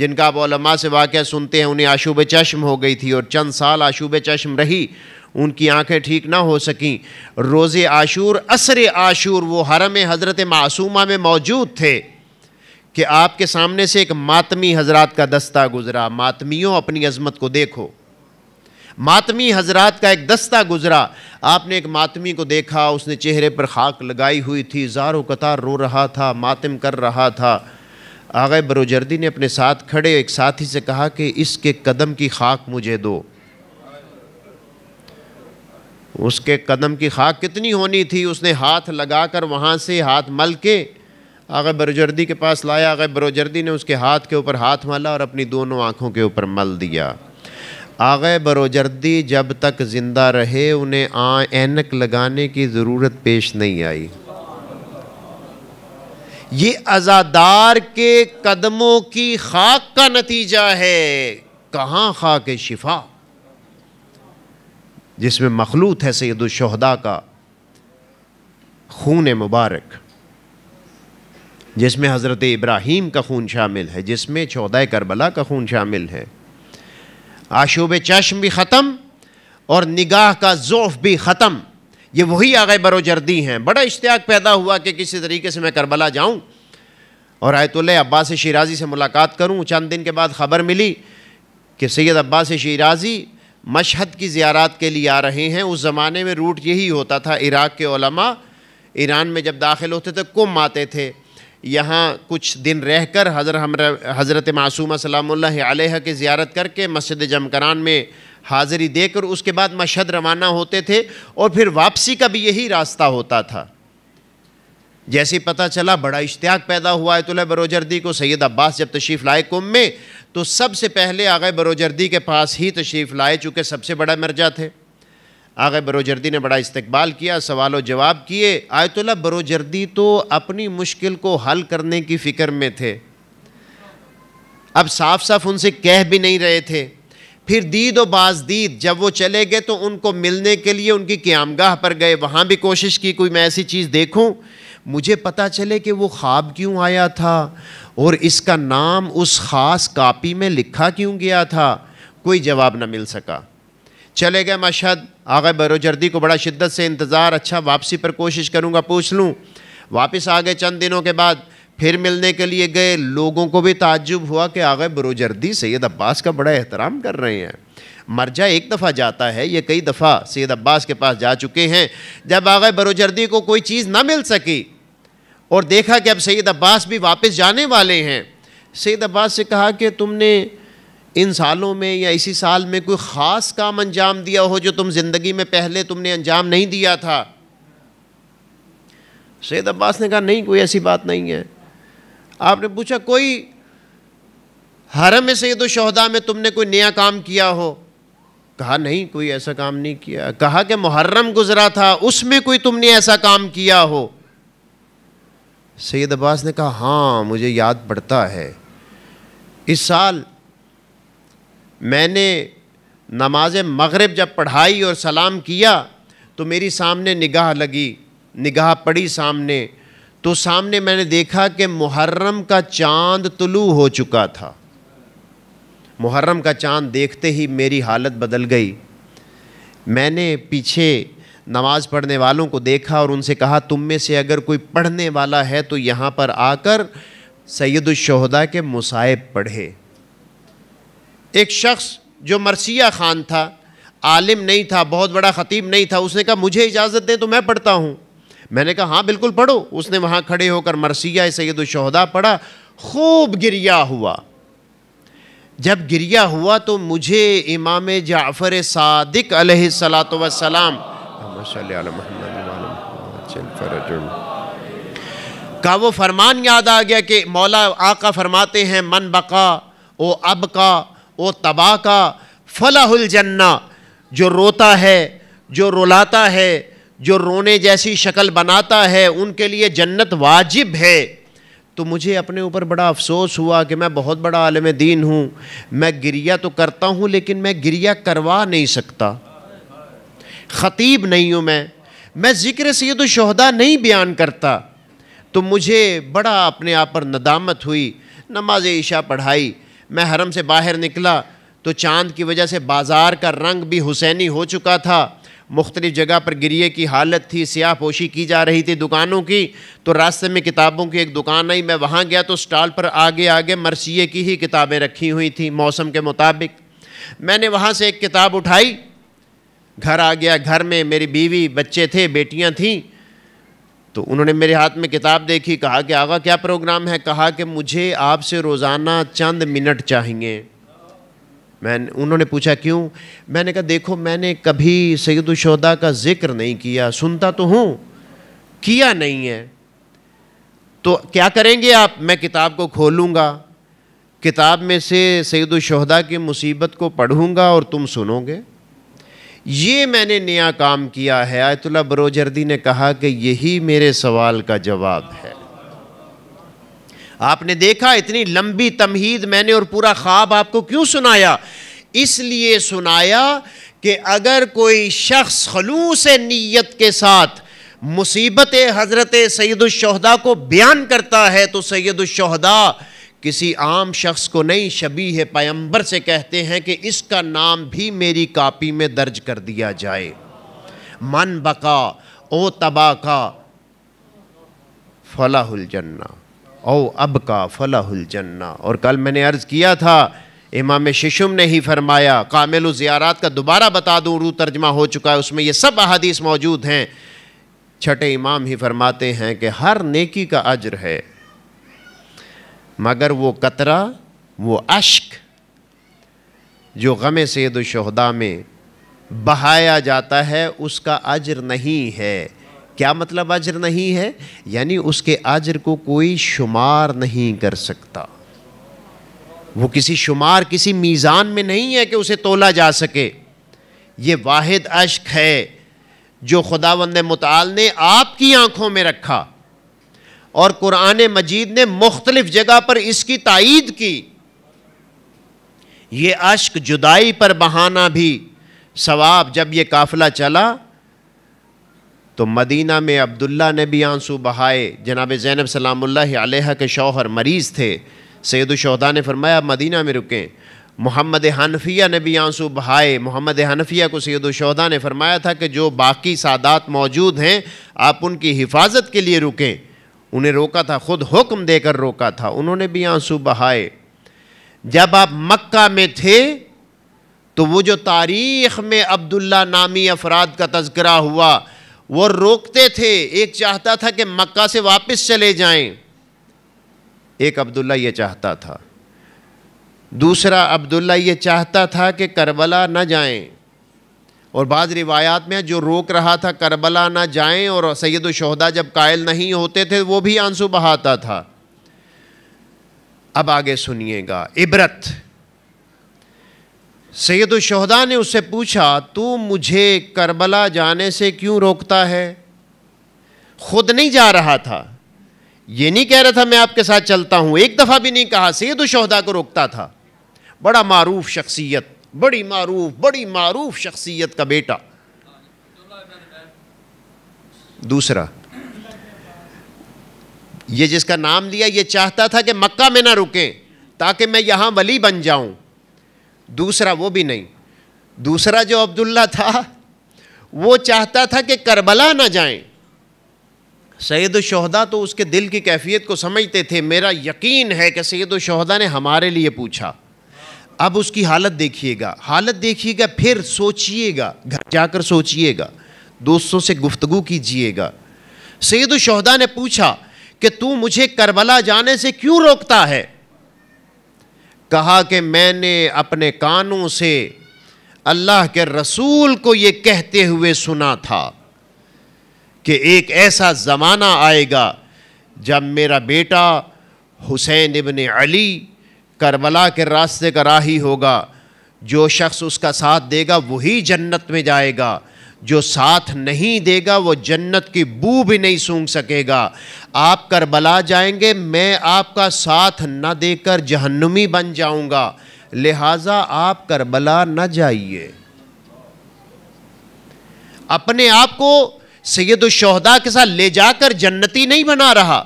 जिनका आप ओलमा से वाक़ सुनते हैं उन्हें आशूब चश्म हो गई थी और चंद साल आशूब चश्म रही उनकी आंखें ठीक ना हो सकें रोज़े आशूर असर आशूर वो हरम हज़रत मासूमा में मौजूद थे कि आपके सामने से एक मातमी हजरात का दस्ता गुज़रा मातमियों अपनी अजमत को देखो मातमी हजरात का एक दस्ता गुज़रा आपने एक मातमी को देखा उसने चेहरे पर खाक लगाई हुई थी ज़ारो कतार रो रहा था मातम कर रहा था आगे बरोजर्दी ने अपने साथ खड़े एक साथी से कहा कि इसके कदम की खाक मुझे दो उसके कदम की खाक कितनी होनी थी उसने हाथ लगा कर वहाँ से हाथ मल के आगे बरोजर्दी के पास लाया आगे बरोजर्दी ने उसके हाथ के ऊपर हाथ माला और अपनी दोनों आँखों के ऊपर मल दिया आगे बरोजर्दी जब तक ज़िंदा रहे उन्हें आ एनक लगाने की ज़रूरत पेश नहीं आई ये अज़ादार के कदमों की खाक का नतीजा है कहाँ खाक शिफा जिसमें मखलूत है सैदुलशहदा का खून मुबारक जिसमें हज़रत इब्राहिम का खून शामिल है जिसमें चौदह करबला का खून शामिल है आशूब चश्म भी ख़त्म और निगाह का ज़ोफ़ भी ख़त्म ये वही आगे बरोजर्दी हैं बड़ा इश्तियाक पैदा हुआ कि किसी तरीके से मैं करबला जाऊँ और आयतुल अब्बास शराज़ी से मुलाकात करूँ चंद दिन के बाद ख़बर मिली कि सैयद अब्बास शराज़ी मशहद की ज़्यारत के लिए आ रहे हैं उस ज़माने में रूट यही होता था इराक़ के ओलमा ईरान में जब दाखिल होते थे कुम आते थे यहाँ कुछ दिन रहकर हज़र हम हज़रत मासूमा सलाम्ल की ज़्यारत करके मस्जिद जमकरान में हाज़िरी देकर उसके बाद मशहद रवाना होते थे और फिर वापसी का भी यही रास्ता होता था जैसे पता चला बड़ा इश्तियाक पैदा हुआ आयतुल्ला बरोजर्दी को सैयद अब्बास जब तशरीफ़ लाए कुम में तो सबसे पहले आगे बरोजर्दी के पास ही तशरीफ़ लाए चूँकि सबसे बड़ा मर्जा थे आगे बरोजर्दी ने बड़ा इस्तकबाल किया सवाल जवाब किए आयतुल्ला बरोजर्दी तो अपनी मुश्किल को हल करने की फ़िक्र में थे अब साफ साफ उनसे कह भी नहीं रहे थे फिर दीद व बाजदीद जब वो चले गए तो उनको मिलने के लिए उनकी क्यामगाह पर गए वहाँ भी कोशिश की कोई मैं ऐसी चीज़ देखूँ मुझे पता चले कि वो ख्वाब क्यों आया था और इसका नाम उस ख़ास कापी में लिखा क्यों गया था कोई जवाब ना मिल सका चले गए मशद आगे बरोजर्दी को बड़ा शिद्दत से इंतज़ार अच्छा वापसी पर कोशिश करूँगा पूछ लूँ वापस आ गए चंद दिनों के बाद फिर मिलने के लिए गए लोगों को भी ताज्जुब हुआ कि आगे बरोजर्दी सैद अब्बास का बड़ा एहतराम कर रहे हैं मर्जा एक दफ़ा जाता है ये कई दफ़ा सैद अब्बास के पास जा चुके हैं जब आगे बरोजर्दी को कोई चीज़ ना मिल सकी और देखा कि अब सैद अब्बास भी वापस जाने वाले हैं सैद अब्बास से कहा कि तुमने इन सालों में या इसी साल में कोई ख़ास काम अंजाम दिया हो जो तुम ज़िंदगी में पहले तुमने अंजाम नहीं दिया था सैद अब्बास ने कहा नहीं कोई ऐसी बात नहीं है आपने पूछा कोई हरम सैद शहदा में तुमने कोई नया काम किया हो कहा नहीं कोई ऐसा काम नहीं किया कहा कि मुहर्रम गुज़रा था उसमें कोई तुमने ऐसा काम किया हो सैद अब्बास ने कहा हाँ मुझे याद पड़ता है इस साल मैंने नमाज मगरब जब पढ़ाई और सलाम किया तो मेरी सामने निगाह लगी निगाह पड़ी सामने तो सामने मैंने देखा कि मुहर्रम का चांद तुलू हो चुका था मुहर्रम का चांद देखते ही मेरी हालत बदल गई मैंने पीछे नमाज़ पढ़ने वालों को देखा और उनसे कहा तुम में से अगर कोई पढ़ने वाला है तो यहाँ पर आकर सैदुलशहदा के मुसाहिब पढ़े एक शख्स जो मरसिया ख़ान था आलिम नहीं था बहुत बड़ा ख़तीब नहीं था उसने कहा मुझे इजाज़त दें तो मैं पढ़ता हूँ मैंने कहा हाँ बिल्कुल पढ़ो उसने वहाँ खड़े होकर मरसिया सैदुलशहदा पढ़ा खूब गिरिया हुआ जब गिरिया हुआ तो मुझे इमाम जाफ़र सदक सलाम का वो फरमान याद आ गया कि मौला आका फरमाते हैं मन बका ओ अब का वो तबाह का फलाहुल जन्ना जो रोता है जो रुलाता है जो रोने जैसी शक्ल बनाता है उनके लिए जन्नत वाजिब है तो मुझे अपने ऊपर बड़ा अफसोस हुआ कि मैं बहुत बड़ा आलम दीन हूँ मैं गिरिया तो करता हूँ लेकिन मैं गिरिया करवा नहीं सकता ख़तीब नहीं हूँ मैं मैं ज़िक्र ये तो शहदा नहीं बयान करता तो मुझे बड़ा अपने आप पर नदामत हुई नमाज ईशा पढ़ाई मैं हरम से बाहर निकला तो चांद की वजह से बाज़ार का रंग भी हुसैनी हो चुका था मुख्तलिफ़ जगह पर गिरिए की हालत थी स्याह पोशी की जा रही थी दुकानों की तो रास्ते में किताबों की एक दुकान आई मैं वहाँ गया तो स्टॉल पर आगे आगे मरसिए की ही किताबें रखी हुई थी मौसम के मुताबिक मैंने वहाँ से एक किताब उठाई घर आ गया घर में मेरी बीवी बच्चे थे बेटियाँ थीं तो उन्होंने मेरे हाथ में किताब देखी कहा कि आगा क्या प्रोग्राम है कहा कि मुझे आपसे रोज़ाना चंद मिनट चाहिए मैं उन्होंने पूछा क्यों मैंने कहा देखो मैंने कभी सैदुलशोदा का ज़िक्र नहीं किया सुनता तो हूँ किया नहीं है तो क्या करेंगे आप मैं किताब को खोलूँगा किताब में से सैदुलशहदा की मुसीबत को पढ़ूँगा और तुम सुनोगे ये मैंने नया काम किया है आयतुल्ला बरोजर्दी ने कहा कि यही मेरे सवाल का जवाब है आपने देखा इतनी लंबी तमहीद मैंने और पूरा ख्वाब आपको क्यों सुनाया इसलिए सुनाया कि अगर कोई शख्स खलूस नीयत के साथ मुसीबत हज़रत सैदुलशहदा को बयान करता है तो सैदुलशहदा किसी आम शख्स को नहीं शबी है पैम्बर से कहते हैं कि इसका नाम भी मेरी कापी में दर्ज कर दिया जाए मन बका ओ तबा का फलाहुलजन्ना ओ अब का फलाहुलजन्ना और कल मैंने अर्ज़ किया था इमाम शिशुम ने ही फरमाया कामिल ज़ियारात का दोबारा बता दूँ रू तर्जमा हो चुका है उसमें ये सब अहादीस मौजूद हैं छठे इमाम ही फरमाते हैं कि हर नेकी का अज्र है मगर वो कतरा वो अश्क जो गम सैद शहदा में बहाया जाता है उसका अजर नहीं है क्या मतलब अजर नहीं है यानी उसके अजर को कोई शुमार नहीं कर सकता वो किसी शुमार किसी मीज़ान में नहीं है कि उसे तोला जा सके ये वाहिद अश्क है जो वंद मताल ने आपकी आंखों में रखा और कुरान मजीद ने मुख्तलिफ जगह पर इसकी तइद की ये अश्क जुदाई पर बहाना भी सवाब जब ये काफ़िला चला तो मदीना में अब्दुल्ला ने भी आंसू बहाए जनाब ज़ैनब सलाम्ह के शौहर मरीज़ थे सैदुशहदा ने फरमाया मदीना में रुकें मोहम्मद हनफिया ने भी आंसू बहाए मोहम्मद हनफिया को सैदुशहदा ने फरमाया था कि जो बाकी सादात मौजूद हैं आप उनकी हिफाजत के लिए रुकें उन्हें रोका था खुद हुक्म देकर रोका था उन्होंने भी आंसू बहाए जब आप मक्का में थे तो वो जो तारीख़ में अब्दुल्ला नामी अफराद का तस्करा हुआ वो रोकते थे एक चाहता था कि मक्का से वापस चले जाएं, एक अब्दुल्ला ये चाहता था दूसरा अब्दुल्ला ये चाहता था कि करबला न जाएं, और बाद रिवायात में जो रोक रहा था करबला ना जाएं और सैद शहदा जब कायल नहीं होते थे वो भी आंसू बहाता था अब आगे सुनिएगा इबरत सैद शहदा ने उससे पूछा तू मुझे करबला जाने से क्यों रोकता है खुद नहीं जा रहा था ये नहीं कह रहा था मैं आपके साथ चलता हूं एक दफ़ा भी नहीं कहा सैद शहदा को रोकता था बड़ा मारूफ शख्सियत बड़ी मारूफ बड़ी मारूफ शख्सियत का बेटा दूसरा ये जिसका नाम लिया ये चाहता था कि मक्का में ना रुके ताकि मैं यहां वली बन जाऊं दूसरा वो भी नहीं दूसरा जो अब्दुल्ला था वो चाहता था कि करबला ना जाएं सैद शहदा तो उसके दिल की कैफियत को समझते थे मेरा यकीन है कि सैद शहदा ने हमारे लिए पूछा अब उसकी हालत देखिएगा हालत देखिएगा फिर सोचिएगा घर जाकर सोचिएगा दोस्तों से गुफ्तगु कीजिएगा सैद शहदा ने पूछा कि तू मुझे करबला जाने से क्यों रोकता है कहा कि मैंने अपने कानों से अल्लाह के रसूल को यह कहते हुए सुना था कि एक ऐसा ज़माना आएगा जब मेरा बेटा हुसैन इबन अली करबला के रास्ते का राही होगा जो शख्स उसका साथ देगा वही जन्नत में जाएगा जो साथ नहीं देगा वो जन्नत की बू भी नहीं सूंघ सकेगा आप करबला जाएंगे मैं आपका साथ न देकर जहन्नुमी बन जाऊंगा लिहाजा आप करबला न जाइए अपने आप को सैद शहदा के साथ ले जाकर जन्नती नहीं बना रहा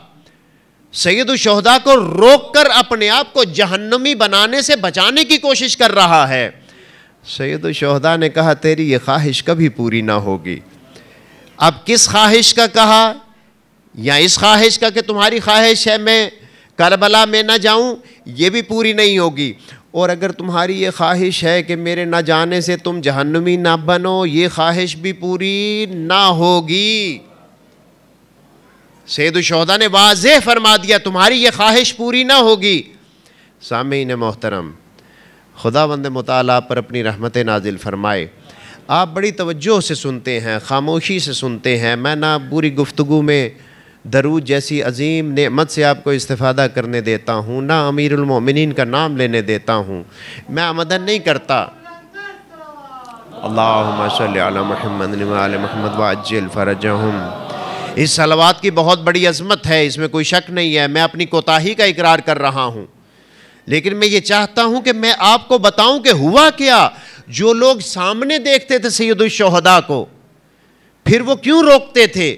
सैयद शहदा को रोक कर अपने आप को जहन्नमी बनाने से बचाने की कोशिश कर रहा है सैयद शहदा ने कहा तेरी ये ख्वाहिश कभी पूरी ना होगी अब किस ख्वाहिश का कहा या इस ख्वाहिश का कि तुम्हारी ख्वाहिश है मैं करबला में ना जाऊं ये भी पूरी नहीं होगी और अगर तुम्हारी ये ख्वाहिश है कि मेरे ना जाने से तुम जहन्नमी ना बनो ये ख्वाहिश भी पूरी ना होगी शहदा ने वाज फरमा दिया तुम्हारी ये ख्वाहिश पूरी ना होगी सामीन मोहतरम खुदा बंद मताल पर अपनी रहमत नाजिल फरमाए आप बड़ी तवज्जो से सुनते हैं खामोशी से सुनते हैं मैं ना पूरी गुफ्तु में दरूद जैसी अजीम मत से आपको इस्ता करने देता हूँ ना अमीरमिन का नाम लेने देता हूँ मैं आमदन नहीं करता अल्लाह महमद महमद वाजल फ़रजहम इस सलवात की बहुत बड़ी अजमत है इसमें कोई शक नहीं है मैं अपनी कोताही का इकरार कर रहा हूँ लेकिन मैं ये चाहता हूँ कि मैं आपको बताऊँ कि हुआ क्या जो लोग सामने देखते थे सैदुलशहदा को फिर वो क्यों रोकते थे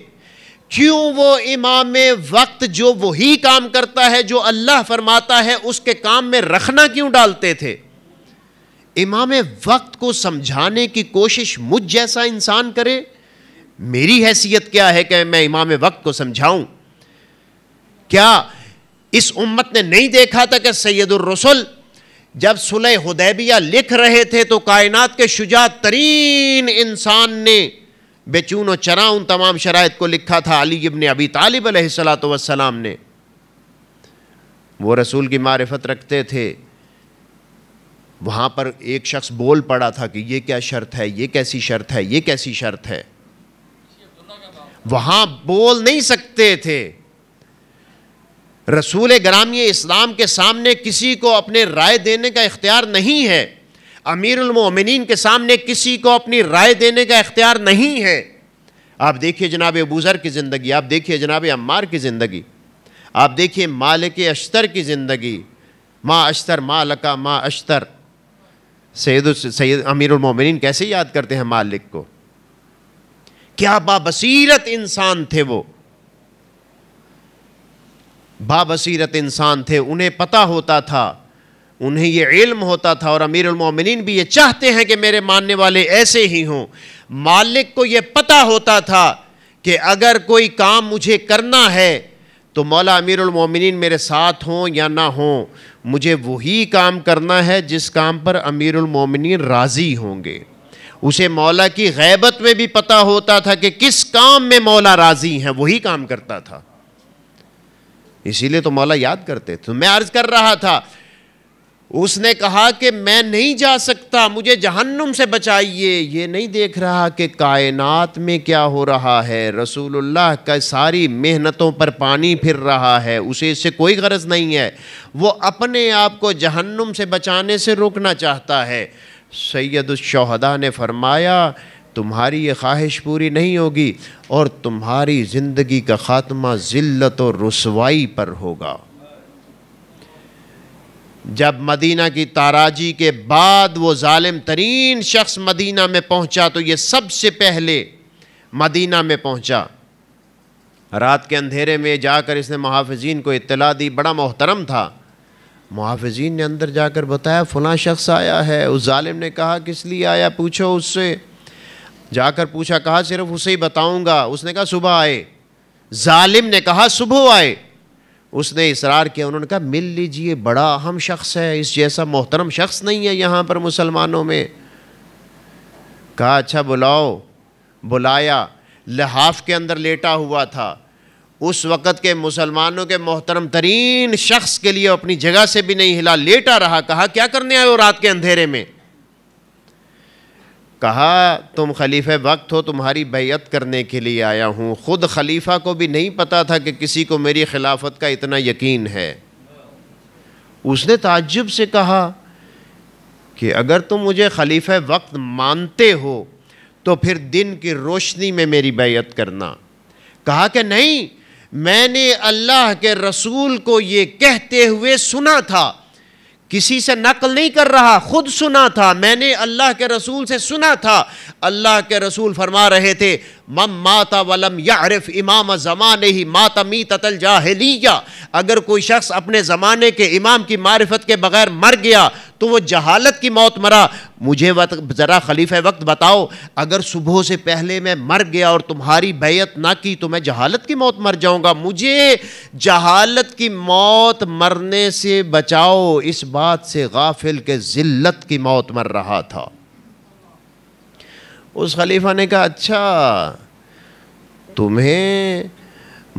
क्यों वो इमाम वक्त जो वही काम करता है जो अल्लाह फरमाता है उसके काम में रखना क्यों डालते थे इमाम वक्त को समझाने की कोशिश मुझ जैसा इंसान करे मेरी हैसियत क्या है कि मैं इमाम वक्त को समझाऊं क्या इस उम्मत ने नहीं देखा था कि रसुल जब सुलह हदैबिया लिख रहे थे तो कायनात के शुजा तरीन इंसान ने बेचून चरा उन तमाम शरात को लिखा था अली इबन अबी तालिब सलाम ने वो रसूल की मारफत रखते थे वहां पर एक शख्स बोल पड़ा था कि ये क्या शर्त है ये कैसी शर्त है ये कैसी शर्त है वहां बोल नहीं सकते थे रसूल ग्रामी इस्लाम के सामने किसी को अपने राय देने का इख्तियार नहीं है अमीरमिन के सामने किसी को अपनी राय देने का इख्तियार नहीं है आप देखिए जनाब अबूज़र की ज़िंदगी आप देखिए जनाब अम्मार की ज़िंदगी आप देखिए मालिक अश्तर की ज़िंदगी माँ अश्तर माँ लका माँ अश्तर सैद सैद अमीरमिन कैसे याद करते हैं मालिक को क्या बाबसीरत इंसान थे वो बाबसीरत इंसान थे उन्हें पता होता था उन्हें ये इल्म होता था और अमीर उलमिन भी ये चाहते हैं कि मेरे मानने वाले ऐसे ही हों मालिक को ये पता होता था कि अगर कोई काम मुझे करना है तो मौला अमीर उलमिन मेरे साथ हों या ना हों मुझे वही काम करना है जिस काम पर अमीर उलमिन राज़ी होंगे उसे मौला की गैबत में भी पता होता था कि किस काम में मौला राज़ी हैं वही काम करता था इसीलिए तो मौला याद करते थे मैं अर्ज़ कर रहा था उसने कहा कि मैं नहीं जा सकता मुझे जहन्नुम से बचाइए ये नहीं देख रहा कि कायनात में क्या हो रहा है रसूलुल्लाह का सारी मेहनतों पर पानी फिर रहा है उसे इससे कोई गरज नहीं है वो अपने आप को जहन्नुम से बचाने से रोकना चाहता है सैदुलशहदा ने फरमाया तुम्हारी ये ख्वाहिश पूरी नहीं होगी और तुम्हारी ज़िंदगी का ख़ात्मा ज़िल्त और रसवाई पर होगा जब मदीना की ताराजी के बाद वो ालिम तरीन शख्स मदीना में पहुंचा तो ये सबसे पहले मदीना में पहुंचा रात के अंधेरे में जाकर इसने महाफिजीन को इतला दी बड़ा मोहतरम था मुहाफिजीन ने अंदर जाकर बताया फ़लाँ शख्स आया है उस ालिम ने कहा किस लिए आया पूछो उससे जाकर पूछा कहा सिर्फ उसे ही बताऊँगा उसने कहा सुबह आए ालिम ने कहा सुबह आए उसने इसरार किया उन्होंने कहा मिल लीजिए बड़ा अहम शख्स है इस जैसा मोहतरम शख्स नहीं है यहाँ पर मुसलमानों में कहा अच्छा बुलाओ बुलाया लिहाफ़ के अंदर लेटा हुआ था उस वक़्त के मुसलमानों के मोहतरम तरीन शख्स के लिए अपनी जगह से भी नहीं हिला लेटा रहा कहा क्या करने आए हो रात के अंधेरे में कहा तुम खलीफे वक्त हो तुम्हारी बैत करने के लिए आया हूँ ख़ुद खलीफा को भी नहीं पता था कि किसी को मेरी खिलाफत का इतना यकीन है उसने ताज्जुब से कहा कि अगर तुम मुझे खलीफे वक्त मानते हो तो फिर दिन की रोशनी में मेरी बैत करना कहा कि नहीं मैंने अल्लाह के रसूल को ये कहते हुए सुना था किसी से नकल नहीं कर रहा खुद सुना था मैंने अल्लाह के रसूल से सुना था अल्लाह के रसूल फरमा रहे थे मम माता वलम यारफ इमाम ज़मान ही माता मी ततल जा अगर कोई शख्स अपने ज़माने के इमाम की मारफत के बगैर मर गया तो वो जहालत की मौत मरा मुझे ज़रा खलीफ वक्त बताओ अगर सुबह से पहले मैं मर गया और तुम्हारी बेयत ना की तो मैं जहालत की मौत मर जाऊँगा मुझे जहालत की मौत मरने से बचाओ इस बात से गाफिल के ज़िल्लत की मौत मर रहा था उस खलीफा ने कहा अच्छा तुम्हें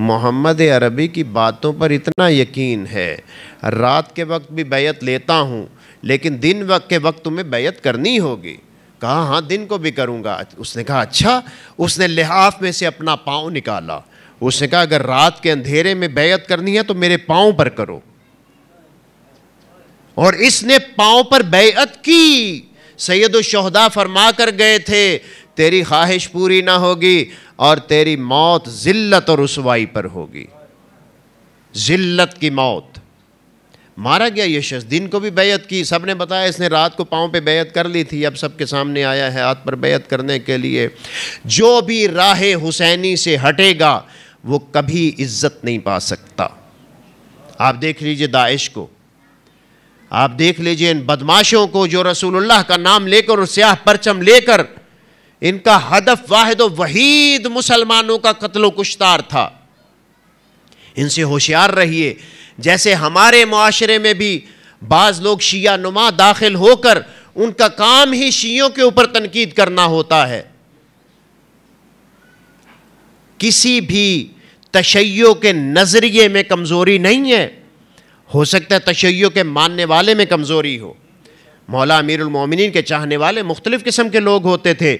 मोहम्मद अरबी की बातों पर इतना यकीन है रात के वक्त भी बैत लेता हूँ लेकिन दिन वक्त के वक्त तुम्हें बैत करनी होगी कहा हाँ दिन को भी करूँगा उसने कहा अच्छा उसने लिहाफ में से अपना पाँव निकाला उसने कहा अगर रात के अंधेरे में बैत करनी है तो मेरे पाँव पर करो और इसने पाँव पर बैत की सैद शहदा फरमा कर गए थे तेरी ख्वाहिश पूरी ना होगी और तेरी मौत ज़िल्लत और रसवाई पर होगी ज़िल्लत की मौत मारा गया ये शख्स दिन को भी बेयत की सब ने बताया इसने रात को पाँव पे बेयत कर ली थी अब सबके सामने आया है हाथ पर बेयत करने के लिए जो भी राह हुसैनी से हटेगा वो कभी इज्जत नहीं पा सकता आप देख लीजिए दाइश को आप देख लीजिए इन बदमाशों को जो रसूलुल्लाह का नाम लेकर और स्याह परचम लेकर इनका हदफ वाहिद वहीद मुसलमानों का कत्लो कुश्तार था इनसे होशियार रहिए जैसे हमारे माशरे में भी बाज़ लोग शिया नुमा दाखिल होकर उनका काम ही शीयों के ऊपर तनकीद करना होता है किसी भी तशैयों के नज़रिए में कमज़ोरी नहीं है हो सकता है तशैयों के मानने वाले में कमज़ोरी हो मौला अमीरमिन के चाहने वाले मुख्तलिफ़ किस्म के लोग होते थे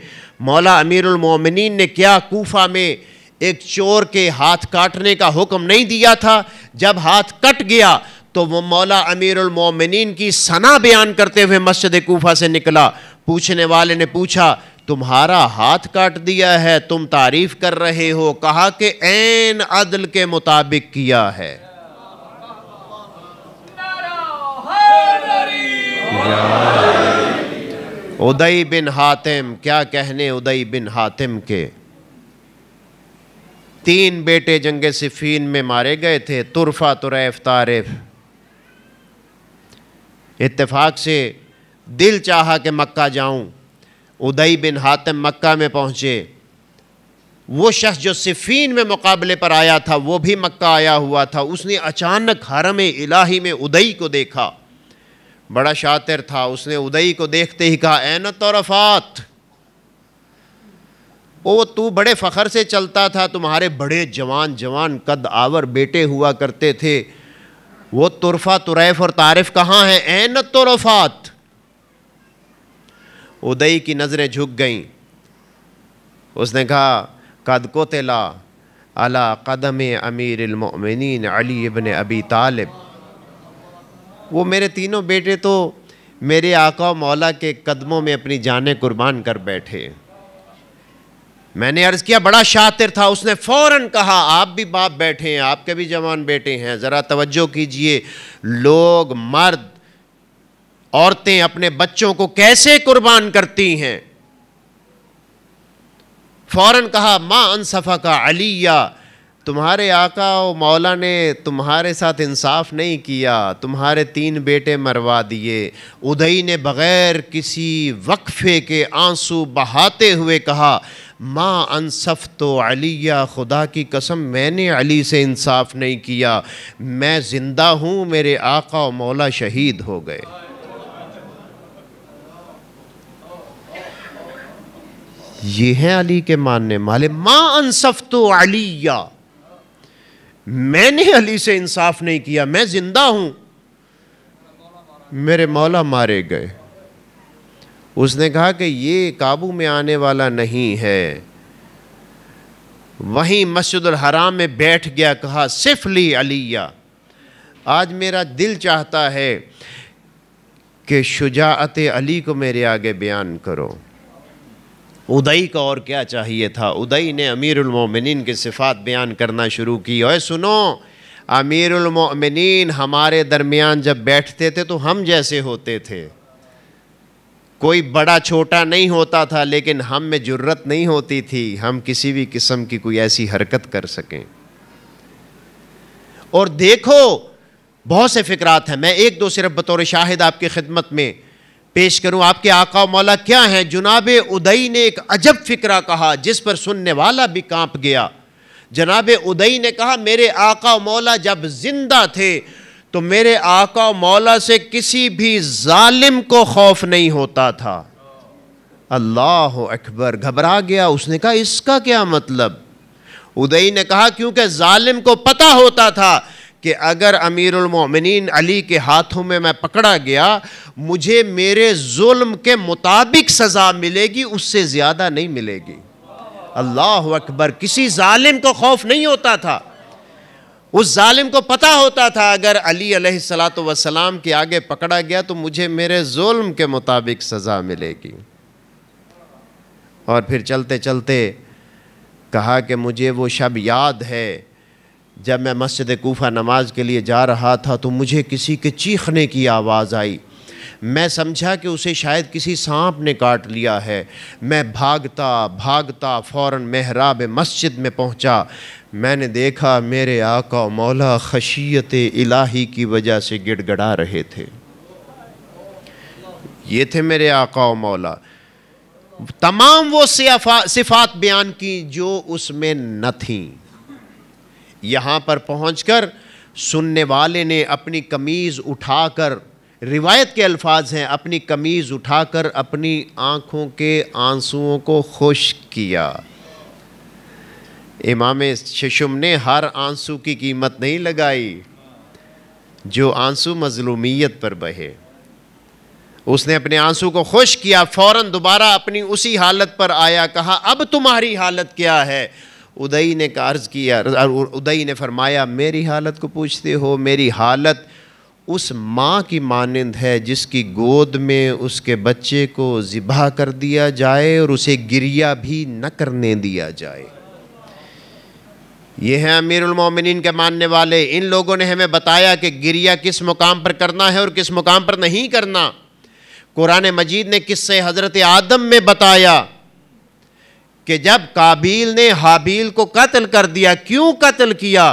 मौला अमीरमिन ने क्या कोफा में एक चोर के हाथ काटने का हुक्म नहीं दिया था जब हाथ कट गया तो वो मौला उलमोमिन की सना बयान करते हुए मस्जिद कोफा से निकला पूछने वाले ने पूछा तुम्हारा हाथ काट दिया है तुम तारीफ कर रहे हो कहा कि एन अदल के मुताबिक किया है उदय बिन हातिम क्या कहने उदय बिन हातिम के तीन बेटे जंग सिफीन में मारे गए थे तुरफा तुरैफ तारिफ इतफ़ाक से दिल चाहा कि मक्का जाऊं उदई बिन हातिम मक्का में पहुँचे वो शख्स जो सिफीन में मुकाबले पर आया था वो भी मक्का आया हुआ था उसने अचानक हरम इलाही में उदई को देखा बड़ा शातिर था उसने उदई को देखते ही कहा ऐन तो रफ़ात ओ तू बड़े फ़खर से चलता था तुम्हारे बड़े जवान जवान कद आवर बेटे हुआ करते थे वो तुरफ़ा तुरैफ़ और तारिफ़ कहाँ हैं एन तुरफ़ात उदय की नज़रें झुक गईं उसने कहा कद को तेला अला कदम अमीरमिन अली इबन अबी तालिब वो मेरे तीनों बेटे तो मेरे आका मौला के कदमों में अपनी जानें कुर्बान कर बैठे मैंने अर्ज़ किया बड़ा शातिर था उसने फौरन कहा आप भी बाप बैठे हैं आपके भी जवान बेटे हैं ज़रा तवज्जो कीजिए लोग मर्द औरतें अपने बच्चों को कैसे कुर्बान करती हैं फौरन कहा माँ अनसफ़ा का अलिया तुम्हारे आका और मौला ने तुम्हारे साथ इंसाफ नहीं किया तुम्हारे तीन बेटे मरवा दिए उदई ने बग़ैर किसी वक्फ़े के आंसू बहाते हुए कहा माँ अनसफ़ तो अलिया खुदा की कसम मैंने अली से इंसाफ नहीं किया मैं ज़िंदा हूँ मेरे आका और मौला शहीद हो गए ये हैं अली के मानने माले माँ अनसफ़ तो अलिया मैंने अली से इंसाफ नहीं किया मैं ज़िंदा हूँ मेरे मौला मारे गए उसने कहा कि ये काबू में आने वाला नहीं है वहीं मस्जिद हराम में बैठ गया कहा सिफली अलिया आज मेरा दिल चाहता है कि शुजात अली को मेरे आगे बयान करो उदई का और क्या चाहिए था उदई ने अमीरमिन की सिफात बयान करना शुरू की और सुनो अमीरमिन हमारे दरमियान जब बैठते थे तो हम जैसे होते थे कोई बड़ा छोटा नहीं होता था लेकिन हम में जुर्रत नहीं होती थी हम किसी भी किस्म की कोई ऐसी हरकत कर सकें और देखो बहुत से फ़िक्रात हैं मैं एक दो सिर्फ बतौर शाहिद आपकी खिदमत में पेश करूं आपके आका मौला क्या हैं जनाब उदई ने एक अजब फ़िक्रा कहा जिस पर सुनने वाला भी कांप गया जनाब उदई ने कहा मेरे आका मौला जब ज़िंदा थे तो मेरे आका मौला से किसी भी जालिम को खौफ नहीं होता था अल्लाह अकबर घबरा गया उसने कहा इसका क्या मतलब उदय ने कहा क्योंकि जालिम को पता होता था कि अगर अमीरमिन अली के हाथों में मैं पकड़ा गया मुझे मेरे जुल्म के मुताबिक सज़ा मिलेगी उससे ज़्यादा नहीं मिलेगी अल्लाह अकबर किसी जालिम को खौफ नहीं होता था उस जालिम को पता होता था अगर अली सलात वसलाम के आगे पकड़ा गया तो मुझे मेरे जुल्म के मुताबिक सज़ा मिलेगी और फिर चलते चलते कहा कि मुझे वो शब याद है जब मैं मस्जिद कोफा नमाज के लिए जा रहा था तो मुझे किसी के चीखने की आवाज़ आई मैं समझा कि उसे शायद किसी सांप ने काट लिया है मैं भागता भागता फ़ौर महराब मस्जिद में पहुंचा मैंने देखा मेरे आका मौला खशियत इलाही की वजह से गिड़गड़ा रहे थे ये थे मेरे आका और मौला तमाम वो सिफात बयान की जो उसमें न थी यहाँ पर पहुँच कर सुनने वाले ने अपनी कमीज़ उठाकर रिवायत के अल्फाज हैं अपनी कमीज़ उठाकर अपनी आँखों के आंसुओं को खुश किया इमाम शशुम ने हर आंसू की कीमत नहीं लगाई जो आंसू मजलूमियत पर बहे उसने अपने आंसू को खुश किया फौरन दोबारा अपनी उसी हालत पर आया कहा अब तुम्हारी हालत क्या है उदई ने कार्ज किया उदई ने फरमाया मेरी हालत को पूछते हो मेरी हालत उस माँ की मानंद है जिसकी गोद में उसके बच्चे को ज़िबा कर दिया जाए और उसे गिरिया भी न करने दिया जाए ये हैं अमीर मोमिनीन के मानने वाले इन लोगों ने हमें बताया कि गिरिया किस मुकाम पर करना है और किस मुकाम पर नहीं करना कुरान मजीद ने किससे हज़रत आदम में बताया कि जब काबिल ने हाबील को कत्ल कर दिया क्यों कत्ल किया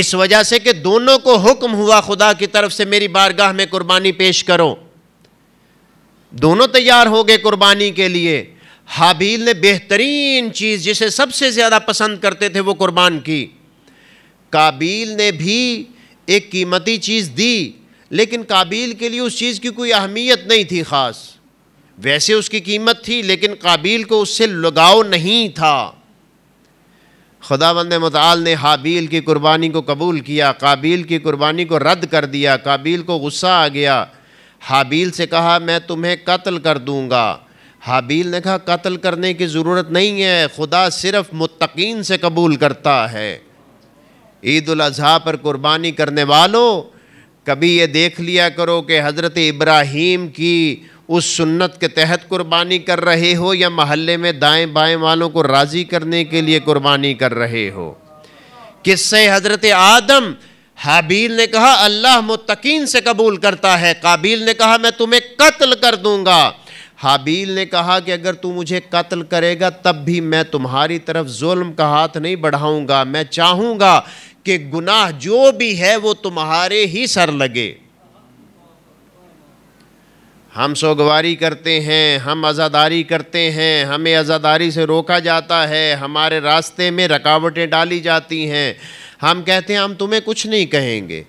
इस वजह से कि दोनों को हुक्म हुआ खुदा की तरफ से मेरी बारगाह में कुर्बानी पेश करो दोनों तैयार हो गए कुर्बानी के लिए हाबील ने बेहतरीन चीज़ जिसे सबसे ज़्यादा पसंद करते थे वो कुर्बान की काबिल ने भी एक कीमती चीज़ दी लेकिन काबिल के लिए उस चीज़ की कोई अहमियत नहीं थी ख़ास वैसे उसकी कीमत थी लेकिन काबिल को उससे लगाव नहीं था खुदावंद मताल ने हाबील की कुर्बानी को कबूल किया काबिल की कुर्बानी को रद्द कर दिया काबिल को गुस्सा आ गया हाबील से कहा मैं तुम्हें कत्ल कर दूँगा हाबील ने कहा कत्ल करने की ज़रूरत नहीं है खुदा सिर्फ मुतकीन से कबूल करता है ईद अजहा पर कुर्बानी करने वालों कभी ये देख लिया करो कि हज़रत इब्राहीम की उस सुन्नत के तहत कुर्बानी कर रहे हो या महल्ले में दाएं बाएं वालों को राज़ी करने के लिए कुर्बानी कर रहे हो किससे हज़रत आदम हाबील ने कहा अल्लाह मुतकीन से कबूल करता है काबिल ने कहा मैं तुम्हें कत्ल कर दूँगा हाबील ने कहा कि अगर तू मुझे कत्ल करेगा तब भी मैं तुम्हारी तरफ जुल्म का हाथ नहीं बढ़ाऊंगा मैं चाहूँगा कि गुनाह जो भी है वो तुम्हारे ही सर लगे हम सोगवारी करते हैं हम आज़ादारी करते हैं हमें आज़ादारी से रोका जाता है हमारे रास्ते में रकावटें डाली जाती हैं हम कहते हैं हम तुम्हें कुछ नहीं कहेंगे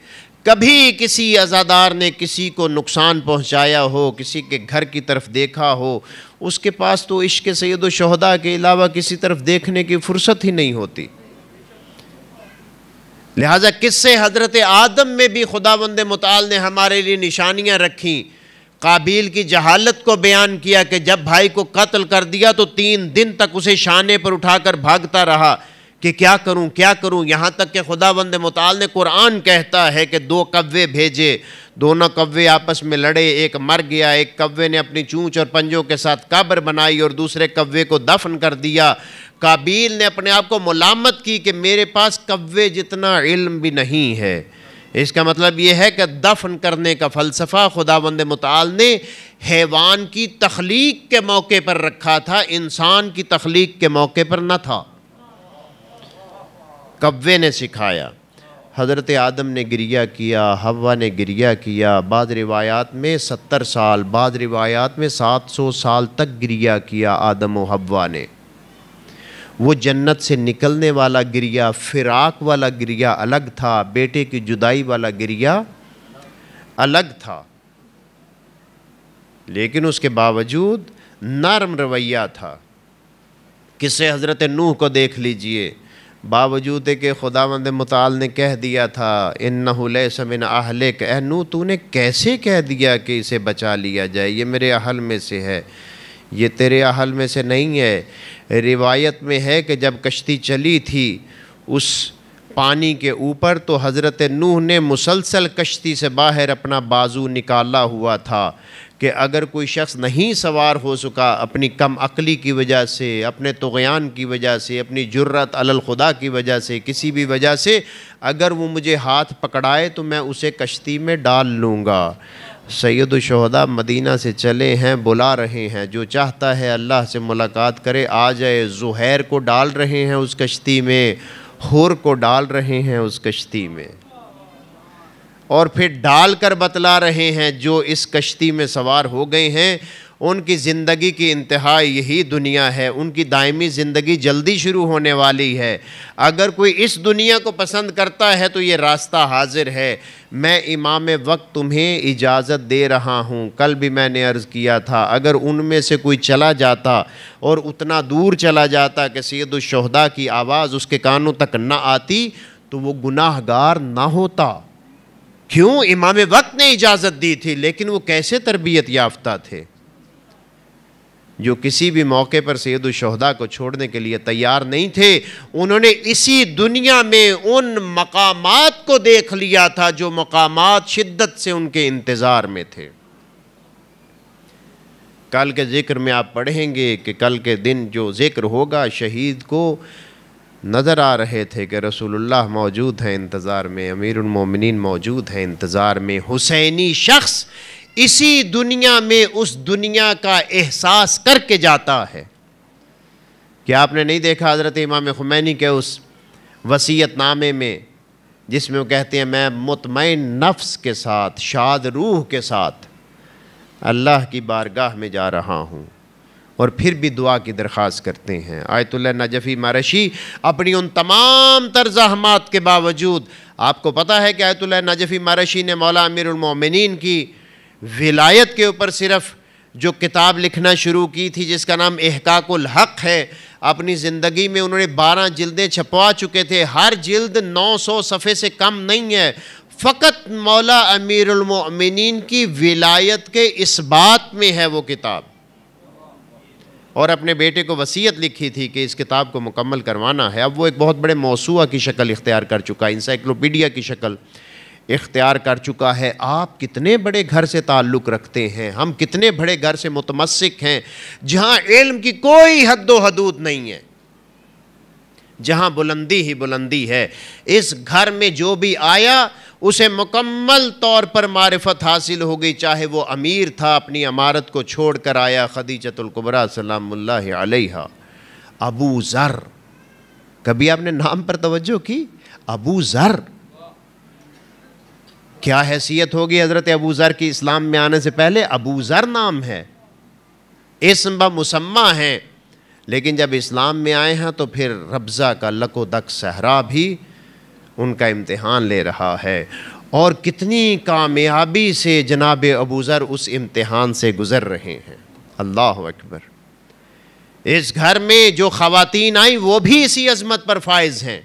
कभी किसी अज़ादार ने किसी को नुकसान पहुंचाया हो किसी के घर की तरफ देखा हो उसके पास तो इश्क सैद शहदा के अलावा किसी तरफ देखने की फुर्सत ही नहीं होती लिहाजा किससे हज़रत आदम में भी खुदा बंद मताल ने हमारे लिए निशानियाँ रखीं काबिल की जहालत को बयान किया कि जब भाई को कत्ल कर दिया तो तीन दिन तक उसे शाने पर उठाकर भागता रहा कि क्या करूं क्या करूं यहाँ तक कि खुदा बंद मताल ने कुरान कहता है कि दो कव्वे भेजे दोनों कव्वे आपस में लड़े एक मर गया एक कव्वे ने अपनी चूँच और पंजों के साथ कब्र बनाई और दूसरे कव्वे को दफन कर दिया काबिल ने अपने आप को मलामत की कि मेरे पास कव्वे जितना इल्म भी नहीं है इसका मतलब ये है कि दफन करने का फ़लसफ़ा बंद मताल ने हैवान की तख्लीक के मौके पर रखा था इंसान की तख्लीक के मौके पर न था कब्बे ने सिखाया हज़रत आदम ने गिरिया किया हवा ने गिरिया किया बाद रिवायात में सत्तर साल बाद रिवायात में सात सौ साल तक गिरिया किया आदम व हवा ने वो जन्नत से निकलने वाला गिरिया फिराक वाला गिरिया अलग था बेटे की जुदाई वाला गिरिया अलग था लेकिन उसके बावजूद नरम रवैया था किसे हज़रत नूह को देख लीजिए बावजूद के खुदा मंद मताल ने कह दिया था इन नहुल समिन आहले कहनू तूने कैसे कह दिया कि इसे बचा लिया जाए ये मेरे अहल में से है ये तेरे अहल में से नहीं है रिवायत में है कि जब कश्ती चली थी उस पानी के ऊपर तो हज़रत नूह ने मुसलसल कश्ती से बाहर अपना बाजू निकाला हुआ था कि अगर कोई शख्स नहीं सवार हो सका अपनी कम अकली की वजह से अपने तोयान की वजह से अपनी जुर्रत अलल खुदा की वजह से किसी भी वजह से अगर वो मुझे हाथ पकड़ाए तो मैं उसे कश्ती में डाल लूँगा सैद शहदा मदीना से चले हैं बुला रहे हैं जो चाहता है अल्लाह से मुलाकात करे आ जाए जहैर को डाल रहे हैं उस कश्ती में हुर को डाल रहे हैं उस कश्ती में और फिर डाल कर बतला रहे हैं जो इस कश्ती में सवार हो गए हैं उनकी ज़िंदगी की इंतहा यही दुनिया है उनकी दायमी ज़िंदगी जल्दी शुरू होने वाली है अगर कोई इस दुनिया को पसंद करता है तो ये रास्ता हाजिर है मैं इमाम वक्त तुम्हें इजाज़त दे रहा हूँ कल भी मैंने अर्ज़ किया था अगर उनमें से कोई चला जाता और उतना दूर चला जाता कि सैदुलशहदा की आवाज़ उसके कानों तक न आती तो वो गुनाहगार ना होता क्यों इमाम वक्त ने इजाज़त दी थी लेकिन वो कैसे तरबियत याफ्ता थे जो किसी भी मौके पर सैद शहदा को छोड़ने के लिए तैयार नहीं थे उन्होंने इसी दुनिया में उन मकाम को देख लिया था जो मकाम शिद्दत से उनके इंतज़ार में थे कल के ज़िक्र में आप पढ़ेंगे कि कल के दिन जो ज़िक्र होगा शहीद को नज़र आ रहे थे कि रसूलुल्लाह मौजूद हैं इंतज़ार में अमीर अमीरमिन मौजूद हैं इंतज़ार में हुसैनी शख्स इसी दुनिया में उस दुनिया का एहसास करके जाता है क्या आपने नहीं देखा हज़रत इमाम खुमैनी के उस वसीयत नामे में जिसमें वो कहते हैं मैं मुतमिन नफ्स के साथ शाद रूह के साथ अल्लाह की बारगाह में जा रहा हूँ और फिर भी दुआ की दरख्वास्त करते हैं आयतुल्ल नजफ़ी मारशी अपनी उन तमाम तर के बावजूद आपको पता है कि आयतुल्ल नजफ़ी मारशी ने मौला अमीरमिन की विलायत के ऊपर सिर्फ़ जो किताब लिखना शुरू की थी जिसका नाम एहकाकुल हक है अपनी ज़िंदगी में उन्होंने 12 जिल्दें छपवा चुके थे हर जिल्द 900 सफ़े से कम नहीं है फ़कत मौला अमीरमिन की विलायत के इस बात में है वो किताब और अपने बेटे को वसीयत लिखी थी कि इस किताब को मुकम्मल करवाना है अब वो एक बहुत बड़े मौसू की शक्ल इख्तियार कर चुका है इंसाइक्लोपीडिया की शक्ल इख्तियार कर चुका है आप कितने बड़े घर से ताल्लुक़ रखते हैं हम कितने बड़े घर से मुतमसक हैं जहाँ इल्म की कोई हद व हदूद नहीं है जहाँ बुलंदी ही बुलंदी है इस घर में जो भी आया उसे मुकम्मल तौर पर मारफत हासिल हो गई चाहे वो अमीर था अपनी अमारत को छोड़ कर आया खदीजतुल्कुबरा सलाम्ला अबू ज़र कभी आपने नाम पर तोज्जो की अबू ज़र क्या हैसियत होगी हज़रत अबू ज़र की इस्लाम में आने से पहले अबू ज़र नाम है इसम ब मुसम्मा हैं लेकिन जब इस्लाम में आए हैं तो फिर रबज़ा का लको दक सहरा भी उनका इम्तहान ले रहा है और कितनी कामयाबी से जनाब अबूज़र उस इम्तहान से गुज़र रहे हैं अल्लाह अकबर इस घर में जो ख़वान आई वो भी इसी अजमत पर फायज़ हैं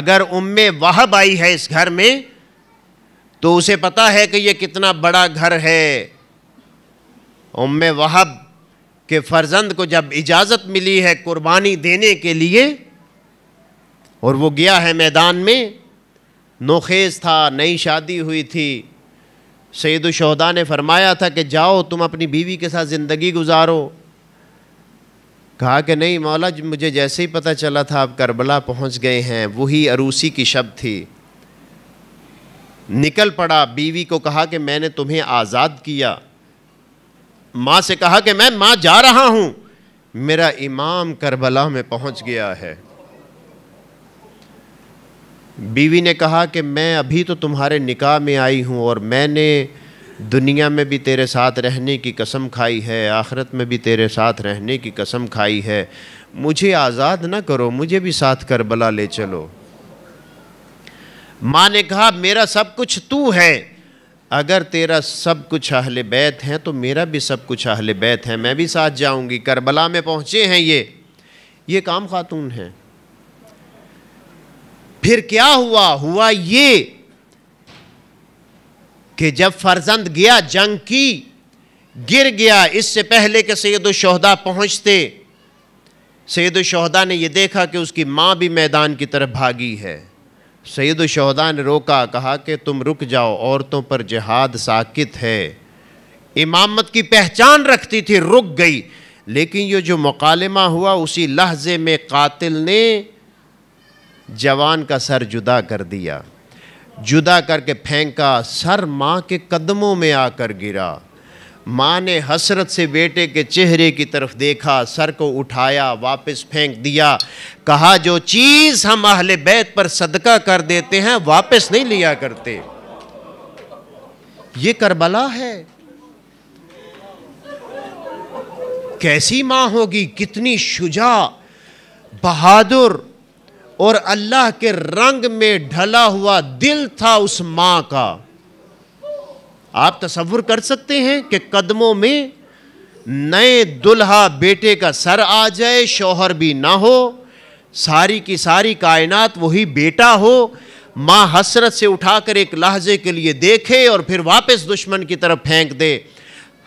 अगर उम वाहब आई है इस घर में तो उसे पता है कि ये कितना बड़ा घर है उम वाहब के फर्जंद को जब इजाज़त मिली है कुर्बानी देने के लिए और वो गया है मैदान में नोखेज़ था नई शादी हुई थी सैद शहदा ने फरमाया था कि जाओ तुम अपनी बीवी के साथ ज़िंदगी गुजारो कहा कि नहीं मौला मुझे जैसे ही पता चला था आप करबला पहुंच गए हैं वही अरूसी की शब थी निकल पड़ा बीवी को कहा कि मैंने तुम्हें आज़ाद किया माँ से कहा कि मैं माँ जा रहा हूँ मेरा इमाम करबला में पहुँच गया है बीवी ने कहा कि मैं अभी तो तुम्हारे निकाह में आई हूँ और मैंने दुनिया में भी तेरे साथ रहने की कसम खाई है आखरत में भी तेरे साथ रहने की कसम खाई है मुझे आज़ाद ना करो मुझे भी साथ करबला ले चलो माँ ने कहा मेरा सब कुछ तू है अगर तेरा सब कुछ अहल बैत हैं तो मेरा भी सब कुछ अहल बैत है मैं भी साथ जाऊंगी करबला में पहुँचे हैं ये ये काम खातून हैं फिर क्या हुआ हुआ ये कि जब फर्जंद गया जंग की गिर गया इससे पहले कि सैद शहदा पहुँचते सैद शहदा ने यह देखा कि उसकी माँ भी मैदान की तरफ भागी है सैद शहदा ने रोका कहा कि तुम रुक जाओ औरतों पर जहाद साकित है इमामत की पहचान रखती थी रुक गई लेकिन ये जो मकालमा हुआ उसी लहजे में कातिल ने जवान का सर जुदा कर दिया जुदा करके फेंका सर माँ के कदमों में आकर गिरा माँ ने हसरत से बेटे के चेहरे की तरफ देखा सर को उठाया वापस फेंक दिया कहा जो चीज़ हम अहले बैत पर सदका कर देते हैं वापस नहीं लिया करते ये करबला है कैसी माँ होगी कितनी शुजा बहादुर और अल्लाह के रंग में ढला हुआ दिल था उस माँ का आप तस्वुर कर सकते हैं कि कदमों में नए दुल्हा बेटे का सर आ जाए शोहर भी ना हो सारी की सारी कायनात वही बेटा हो माँ हसरत से उठाकर एक लहजे के लिए देखे और फिर वापस दुश्मन की तरफ फेंक दे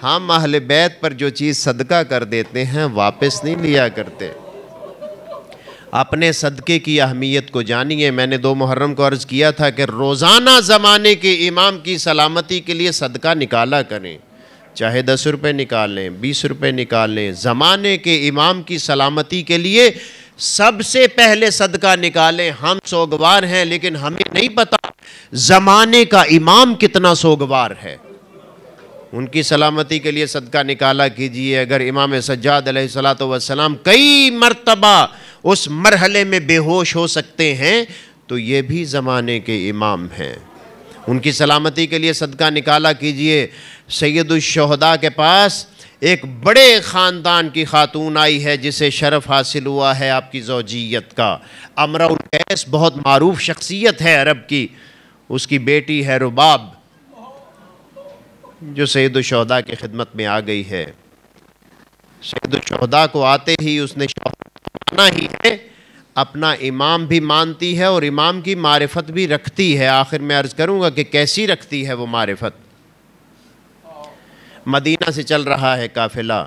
हम अहल बैत पर जो चीज़ सदका कर देते हैं वापस नहीं लिया करते अपने सदक़े की अहमियत को जानिए मैंने दो मुहर्रम को अर्ज़ किया था कि रोज़ाना ज़माने के इमाम की सलामती के लिए सदका निकाला करें चाहे दस रुपये निकालें बीस रुपये निकालें ज़माने के इमाम की सलामती के लिए सबसे पहले सदका निकालें हम सोगवार हैं लेकिन हमें नहीं पता ज़माने का इमाम कितना सोगवार है उनकी सलामती के लिए सदका निकाला कीजिए अगर इमाम सज्जाद सलात वसलाम कई मरतबा उस मरहले में बेहोश हो सकते हैं तो ये भी ज़माने के इमाम हैं उनकी सलामती के लिए सदका निकाला कीजिए सैदुलशहदा के पास एक बड़े ख़ानदान की खातून आई है जिसे शरफ हासिल हुआ है आपकी जोजीत का अमरा उलैस बहुत मरूफ शख्सियत है अरब की उसकी बेटी है रुबाब जो सैदुलशहदा की खिदमत में आ गई है सैदुलशहदा को आते ही उसने शौहर माना ही है अपना इमाम भी मानती है और इमाम की मारिफत भी रखती है आखिर मैं अर्ज़ करूँगा कि कैसी रखती है वो मारिफत मदीना से चल रहा है काफिला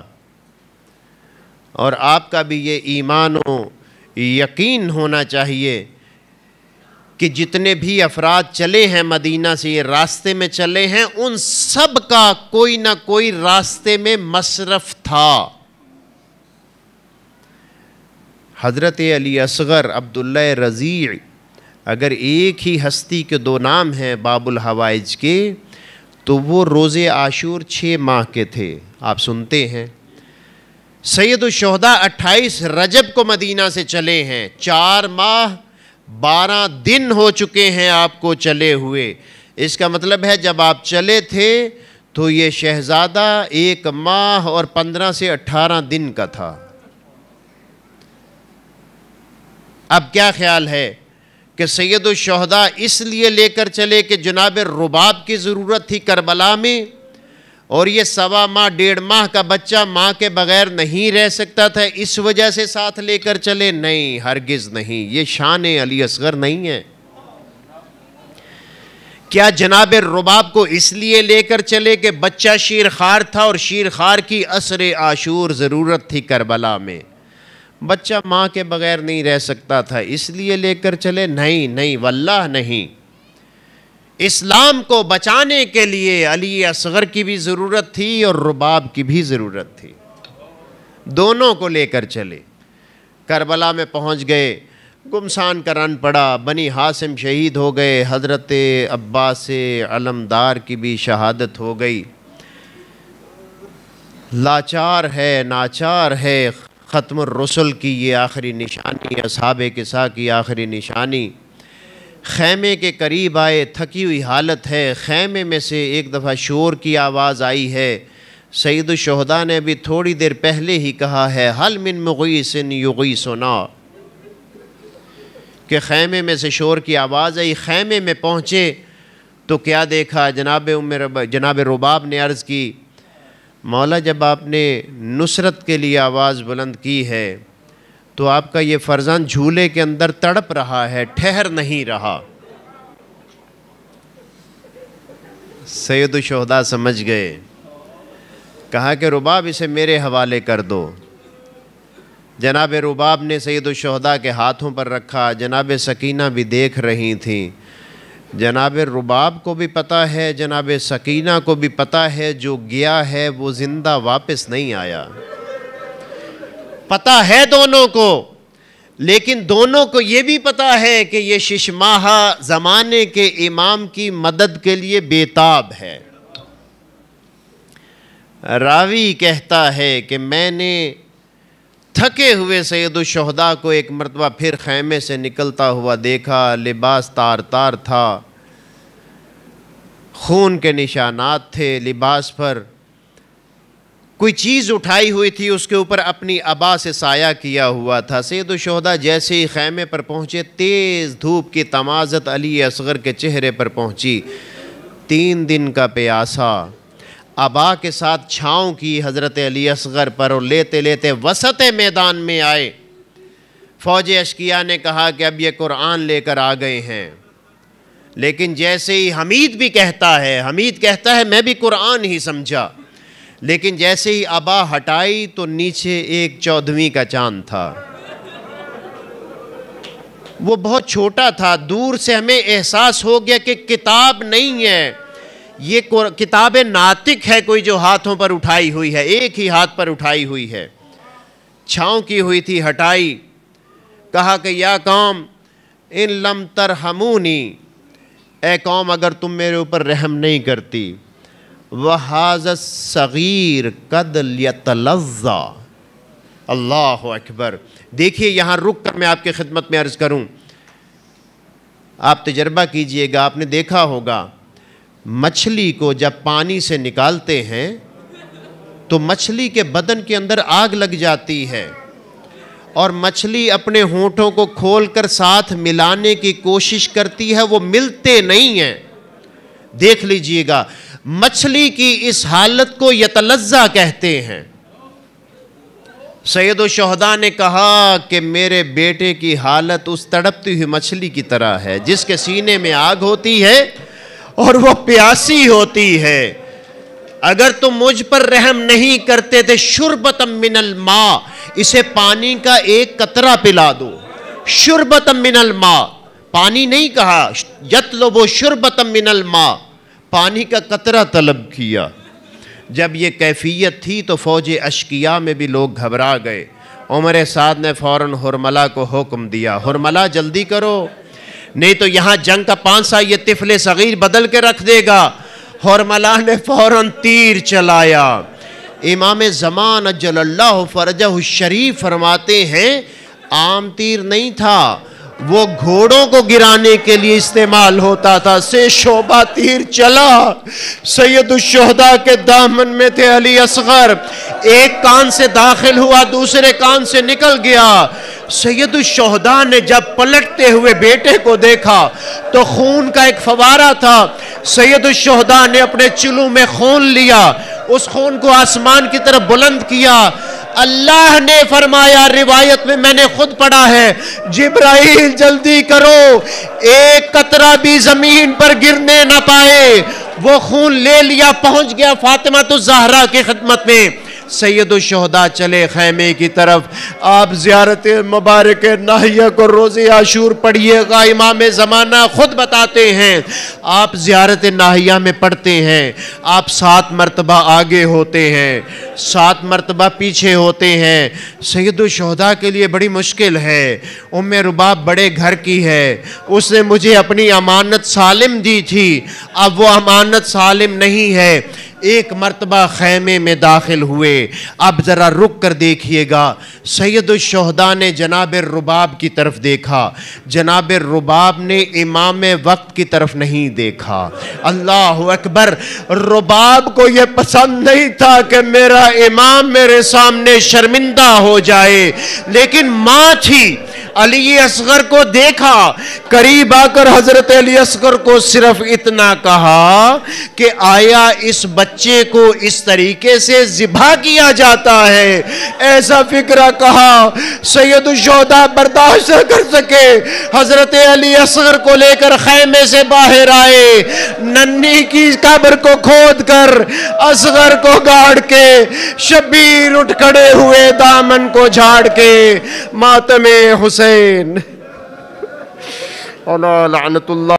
और आपका भी ये ईमान हो यकीन होना चाहिए कि जितने भी अफराद चले हैं मदीना से ये रास्ते में चले हैं उन सब का कोई ना कोई रास्ते में मशरफ था हज़रत अली असगर अब्दुल्ल रज़ी अगर एक ही हस्ती के दो नाम हैं बाबुल हवाइज के तो वो रोज़े आशूर छः माह के थे आप सुनते हैं सैद शहदा अट्ठाईस रजब को मदीना से चले हैं चार माह बारह दिन हो चुके हैं आपको चले हुए इसका मतलब है जब आप चले थे तो ये शहज़ादा एक माह और पंद्रह से अट्ठारह दिन का था अब क्या ख्याल है कि सैद शहदा इसलिए लेकर चले कि जनाब रुबाब की ज़रूरत थी करबला में और ये सवा माह डेढ़ माह का बच्चा माँ के बगैर नहीं रह सकता था इस वजह से साथ लेकर चले नहीं हरगिज़ नहीं ये शान अली असगर नहीं है क्या जनाब रुबाब को इसलिए लेकर चले कि बच्चा शीर खार था और शीर खार की असर आशूर ज़रूरत थी करबला में बच्चा माँ के बगैर नहीं रह सकता था इसलिए लेकर चले नहीं नहीं वल्लाह नहीं इस्लाम को बचाने के लिए अली असगर की भी ज़रूरत थी और रुबाब की भी ज़रूरत थी दोनों को लेकर चले करबला में पहुंच गए गुमसान का रन पड़ा बनी हासिम शहीद हो गए हज़रत अब्बास अलमदार की भी शहादत हो गई लाचार है नाचार है ख़त्म रसुल की ये आखिरी निशानी असाब किसा की आखिरी निशानी खैमे के करीब आए थकी हुई हालत है खैमे में से एक दफ़ा शोर की आवाज़ आई है सईद शहदा ने भी थोड़ी देर पहले ही कहा है हल मिन मुगीसन युगी सुना के खैमे में से शोर की आवाज़ आई खैमे में पहुँचे तो क्या देखा जनाब उम्र जनाब रुबाब ने अर्ज़ की मौला जब आपने नुसरत के लिए आवाज़ बुलंद की है तो आपका ये फ़र्ज़ान झूले के अंदर तड़प रहा है ठहर नहीं रहा सैद शहदा समझ गए कहा कि रुबाब इसे मेरे हवाले कर दो जनाब रुबाब ने सैद शहदा के हाथों पर रखा जनाब सकीना भी देख रही थीं जनाब रुबाब को भी पता है जनाब सकीना को भी पता है जो गया है वो ज़िंदा वापस नहीं आया पता है दोनों को लेकिन दोनों को ये भी पता है कि ये शिशमाहा ज़माने के इमाम की मदद के लिए बेताब है रावी कहता है कि मैंने थके हुए शहदा को एक मरतबा फिर खैमे से निकलता हुआ देखा लिबास तार तार था खून के निशानात थे लिबास पर कोई चीज़ उठाई हुई थी उसके ऊपर अपनी अबा से साया किया हुआ था शहदा जैसे ही खैमे पर पहुँचे तेज़ धूप की तमाजत अली असगर के चेहरे पर पहुँची तीन दिन का प्यासा आबा के साथ छाँव की हज़रत अली असगर पर और लेते लेते वसत मैदान में आए फ़ौज अशकिया ने कहा कि अब ये कुरान लेकर आ गए हैं लेकिन जैसे ही हमीद भी कहता है हमीद कहता है मैं भी कुरान ही समझा लेकिन जैसे ही आबा हटाई तो नीचे एक चौदहवीं का चांद था वो बहुत छोटा था दूर से हमें एहसास हो गया कि किताब नहीं है ये किताब नातिक है कोई जो हाथों पर उठाई हुई है एक ही हाथ पर उठाई हुई है छाँव की हुई थी हटाई कहा कि या कौम इन लम तर हमूनी ए कौम अगर तुम मेरे ऊपर रहम नहीं करती वह हाजत सग़ीर तलजा अल्लाह अकबर देखिए यहाँ रुक कर मैं आपके ख़िदमत में अर्ज़ करूँ आप तजर्बा कीजिएगा आपने देखा होगा मछली को जब पानी से निकालते हैं तो मछली के बदन के अंदर आग लग जाती है और मछली अपने होठों को खोलकर साथ मिलाने की कोशिश करती है वो मिलते नहीं हैं देख लीजिएगा मछली की इस हालत को यतलज्जा कहते हैं सैद शहदा ने कहा कि मेरे बेटे की हालत उस तड़पती हुई मछली की तरह है जिसके सीने में आग होती है और वो प्यासी होती है अगर तुम मुझ पर रहम नहीं करते थे शुरबतम मिनल माँ इसे पानी का एक कतरा पिला दो शुरबतम मिनल माँ पानी नहीं कहा यत लो वो शुरबतम मिनल माँ पानी का कतरा तलब किया जब ये कैफियत थी तो फौज अशकिया में भी लोग घबरा गए उमर साद ने फ़ौर हरमला को हुक्म दिया हरमला जल्दी करो नहीं तो यहाँ जंग का पांसा ये तिफले सगीर बदल के रख देगा हौरमला ने फौरन तीर चलाया इमाम ज़मान अजल्ला फ़रज शरीफ फरमाते हैं आम तीर नहीं था वो घोड़ों को गिराने के लिए इस्तेमाल होता था से शोभा तीर चला सैयद शहदा के दामन में थे अली असगर एक कान से दाखिल हुआ दूसरे कान से निकल गया सैयद शहदा ने जब पलटते हुए बेटे को देखा तो खून का एक फवारा था सैयद शहदा ने अपने चुलू में खून लिया उस खून को आसमान की तरफ बुलंद किया अल्लाह ने फरमाया रिवायत में मैंने खुद पढ़ा है जिब्राइल जल्दी करो एक कतरा भी जमीन पर गिरने ना पाए वो खून ले लिया पहुंच गया फातिमा तो जहरा की खिदमत में सैदुलशहदा चले खैमे की तरफ आप ज़्यारत मुबारक नाहिया को रोज़ आशूर पढ़िएगा इमाम ज़माना ख़ुद बताते हैं आप ज़्यारत नाहिया में पढ़ते हैं आप सात मरतबा आगे होते हैं सात मरतबा पीछे होते हैं सैदुलशहदा के लिए बड़ी मुश्किल है उम रुबाब बड़े घर की है उसने मुझे अपनी अमानत सालिम दी थी अब वो अमानत सालिम नहीं है एक मरतबा ख़ैमे में दाखिल हुए अब ज़रा रुक कर देखिएगा सैदुलशहदा ने जनाब रुबाब की तरफ देखा जनाब रुबाब ने इमाम वक्त की तरफ नहीं देखा अल्लाह अकबर रुबाब को यह पसंद नहीं था कि मेरा इमाम मेरे सामने शर्मिंदा हो जाए लेकिन माँ थी अली असगर को देखा करीब आकर हजरत अली असगर को सिर्फ इतना कहा कि आया इस बच्चे बच्चे को इस तरीके से ज़िबा किया जाता है ऐसा फिक्र कहा सैयद शोदा बर्दाश्त न कर सके हज़रत अली असगर को लेकर खैमे से बाहर आए नन्नी की कब्र को खोद कर असगर को गाड़ के शबीर उठ खड़े हुए दामन को झाड़ के मातमे हुसैन लानतुल्ला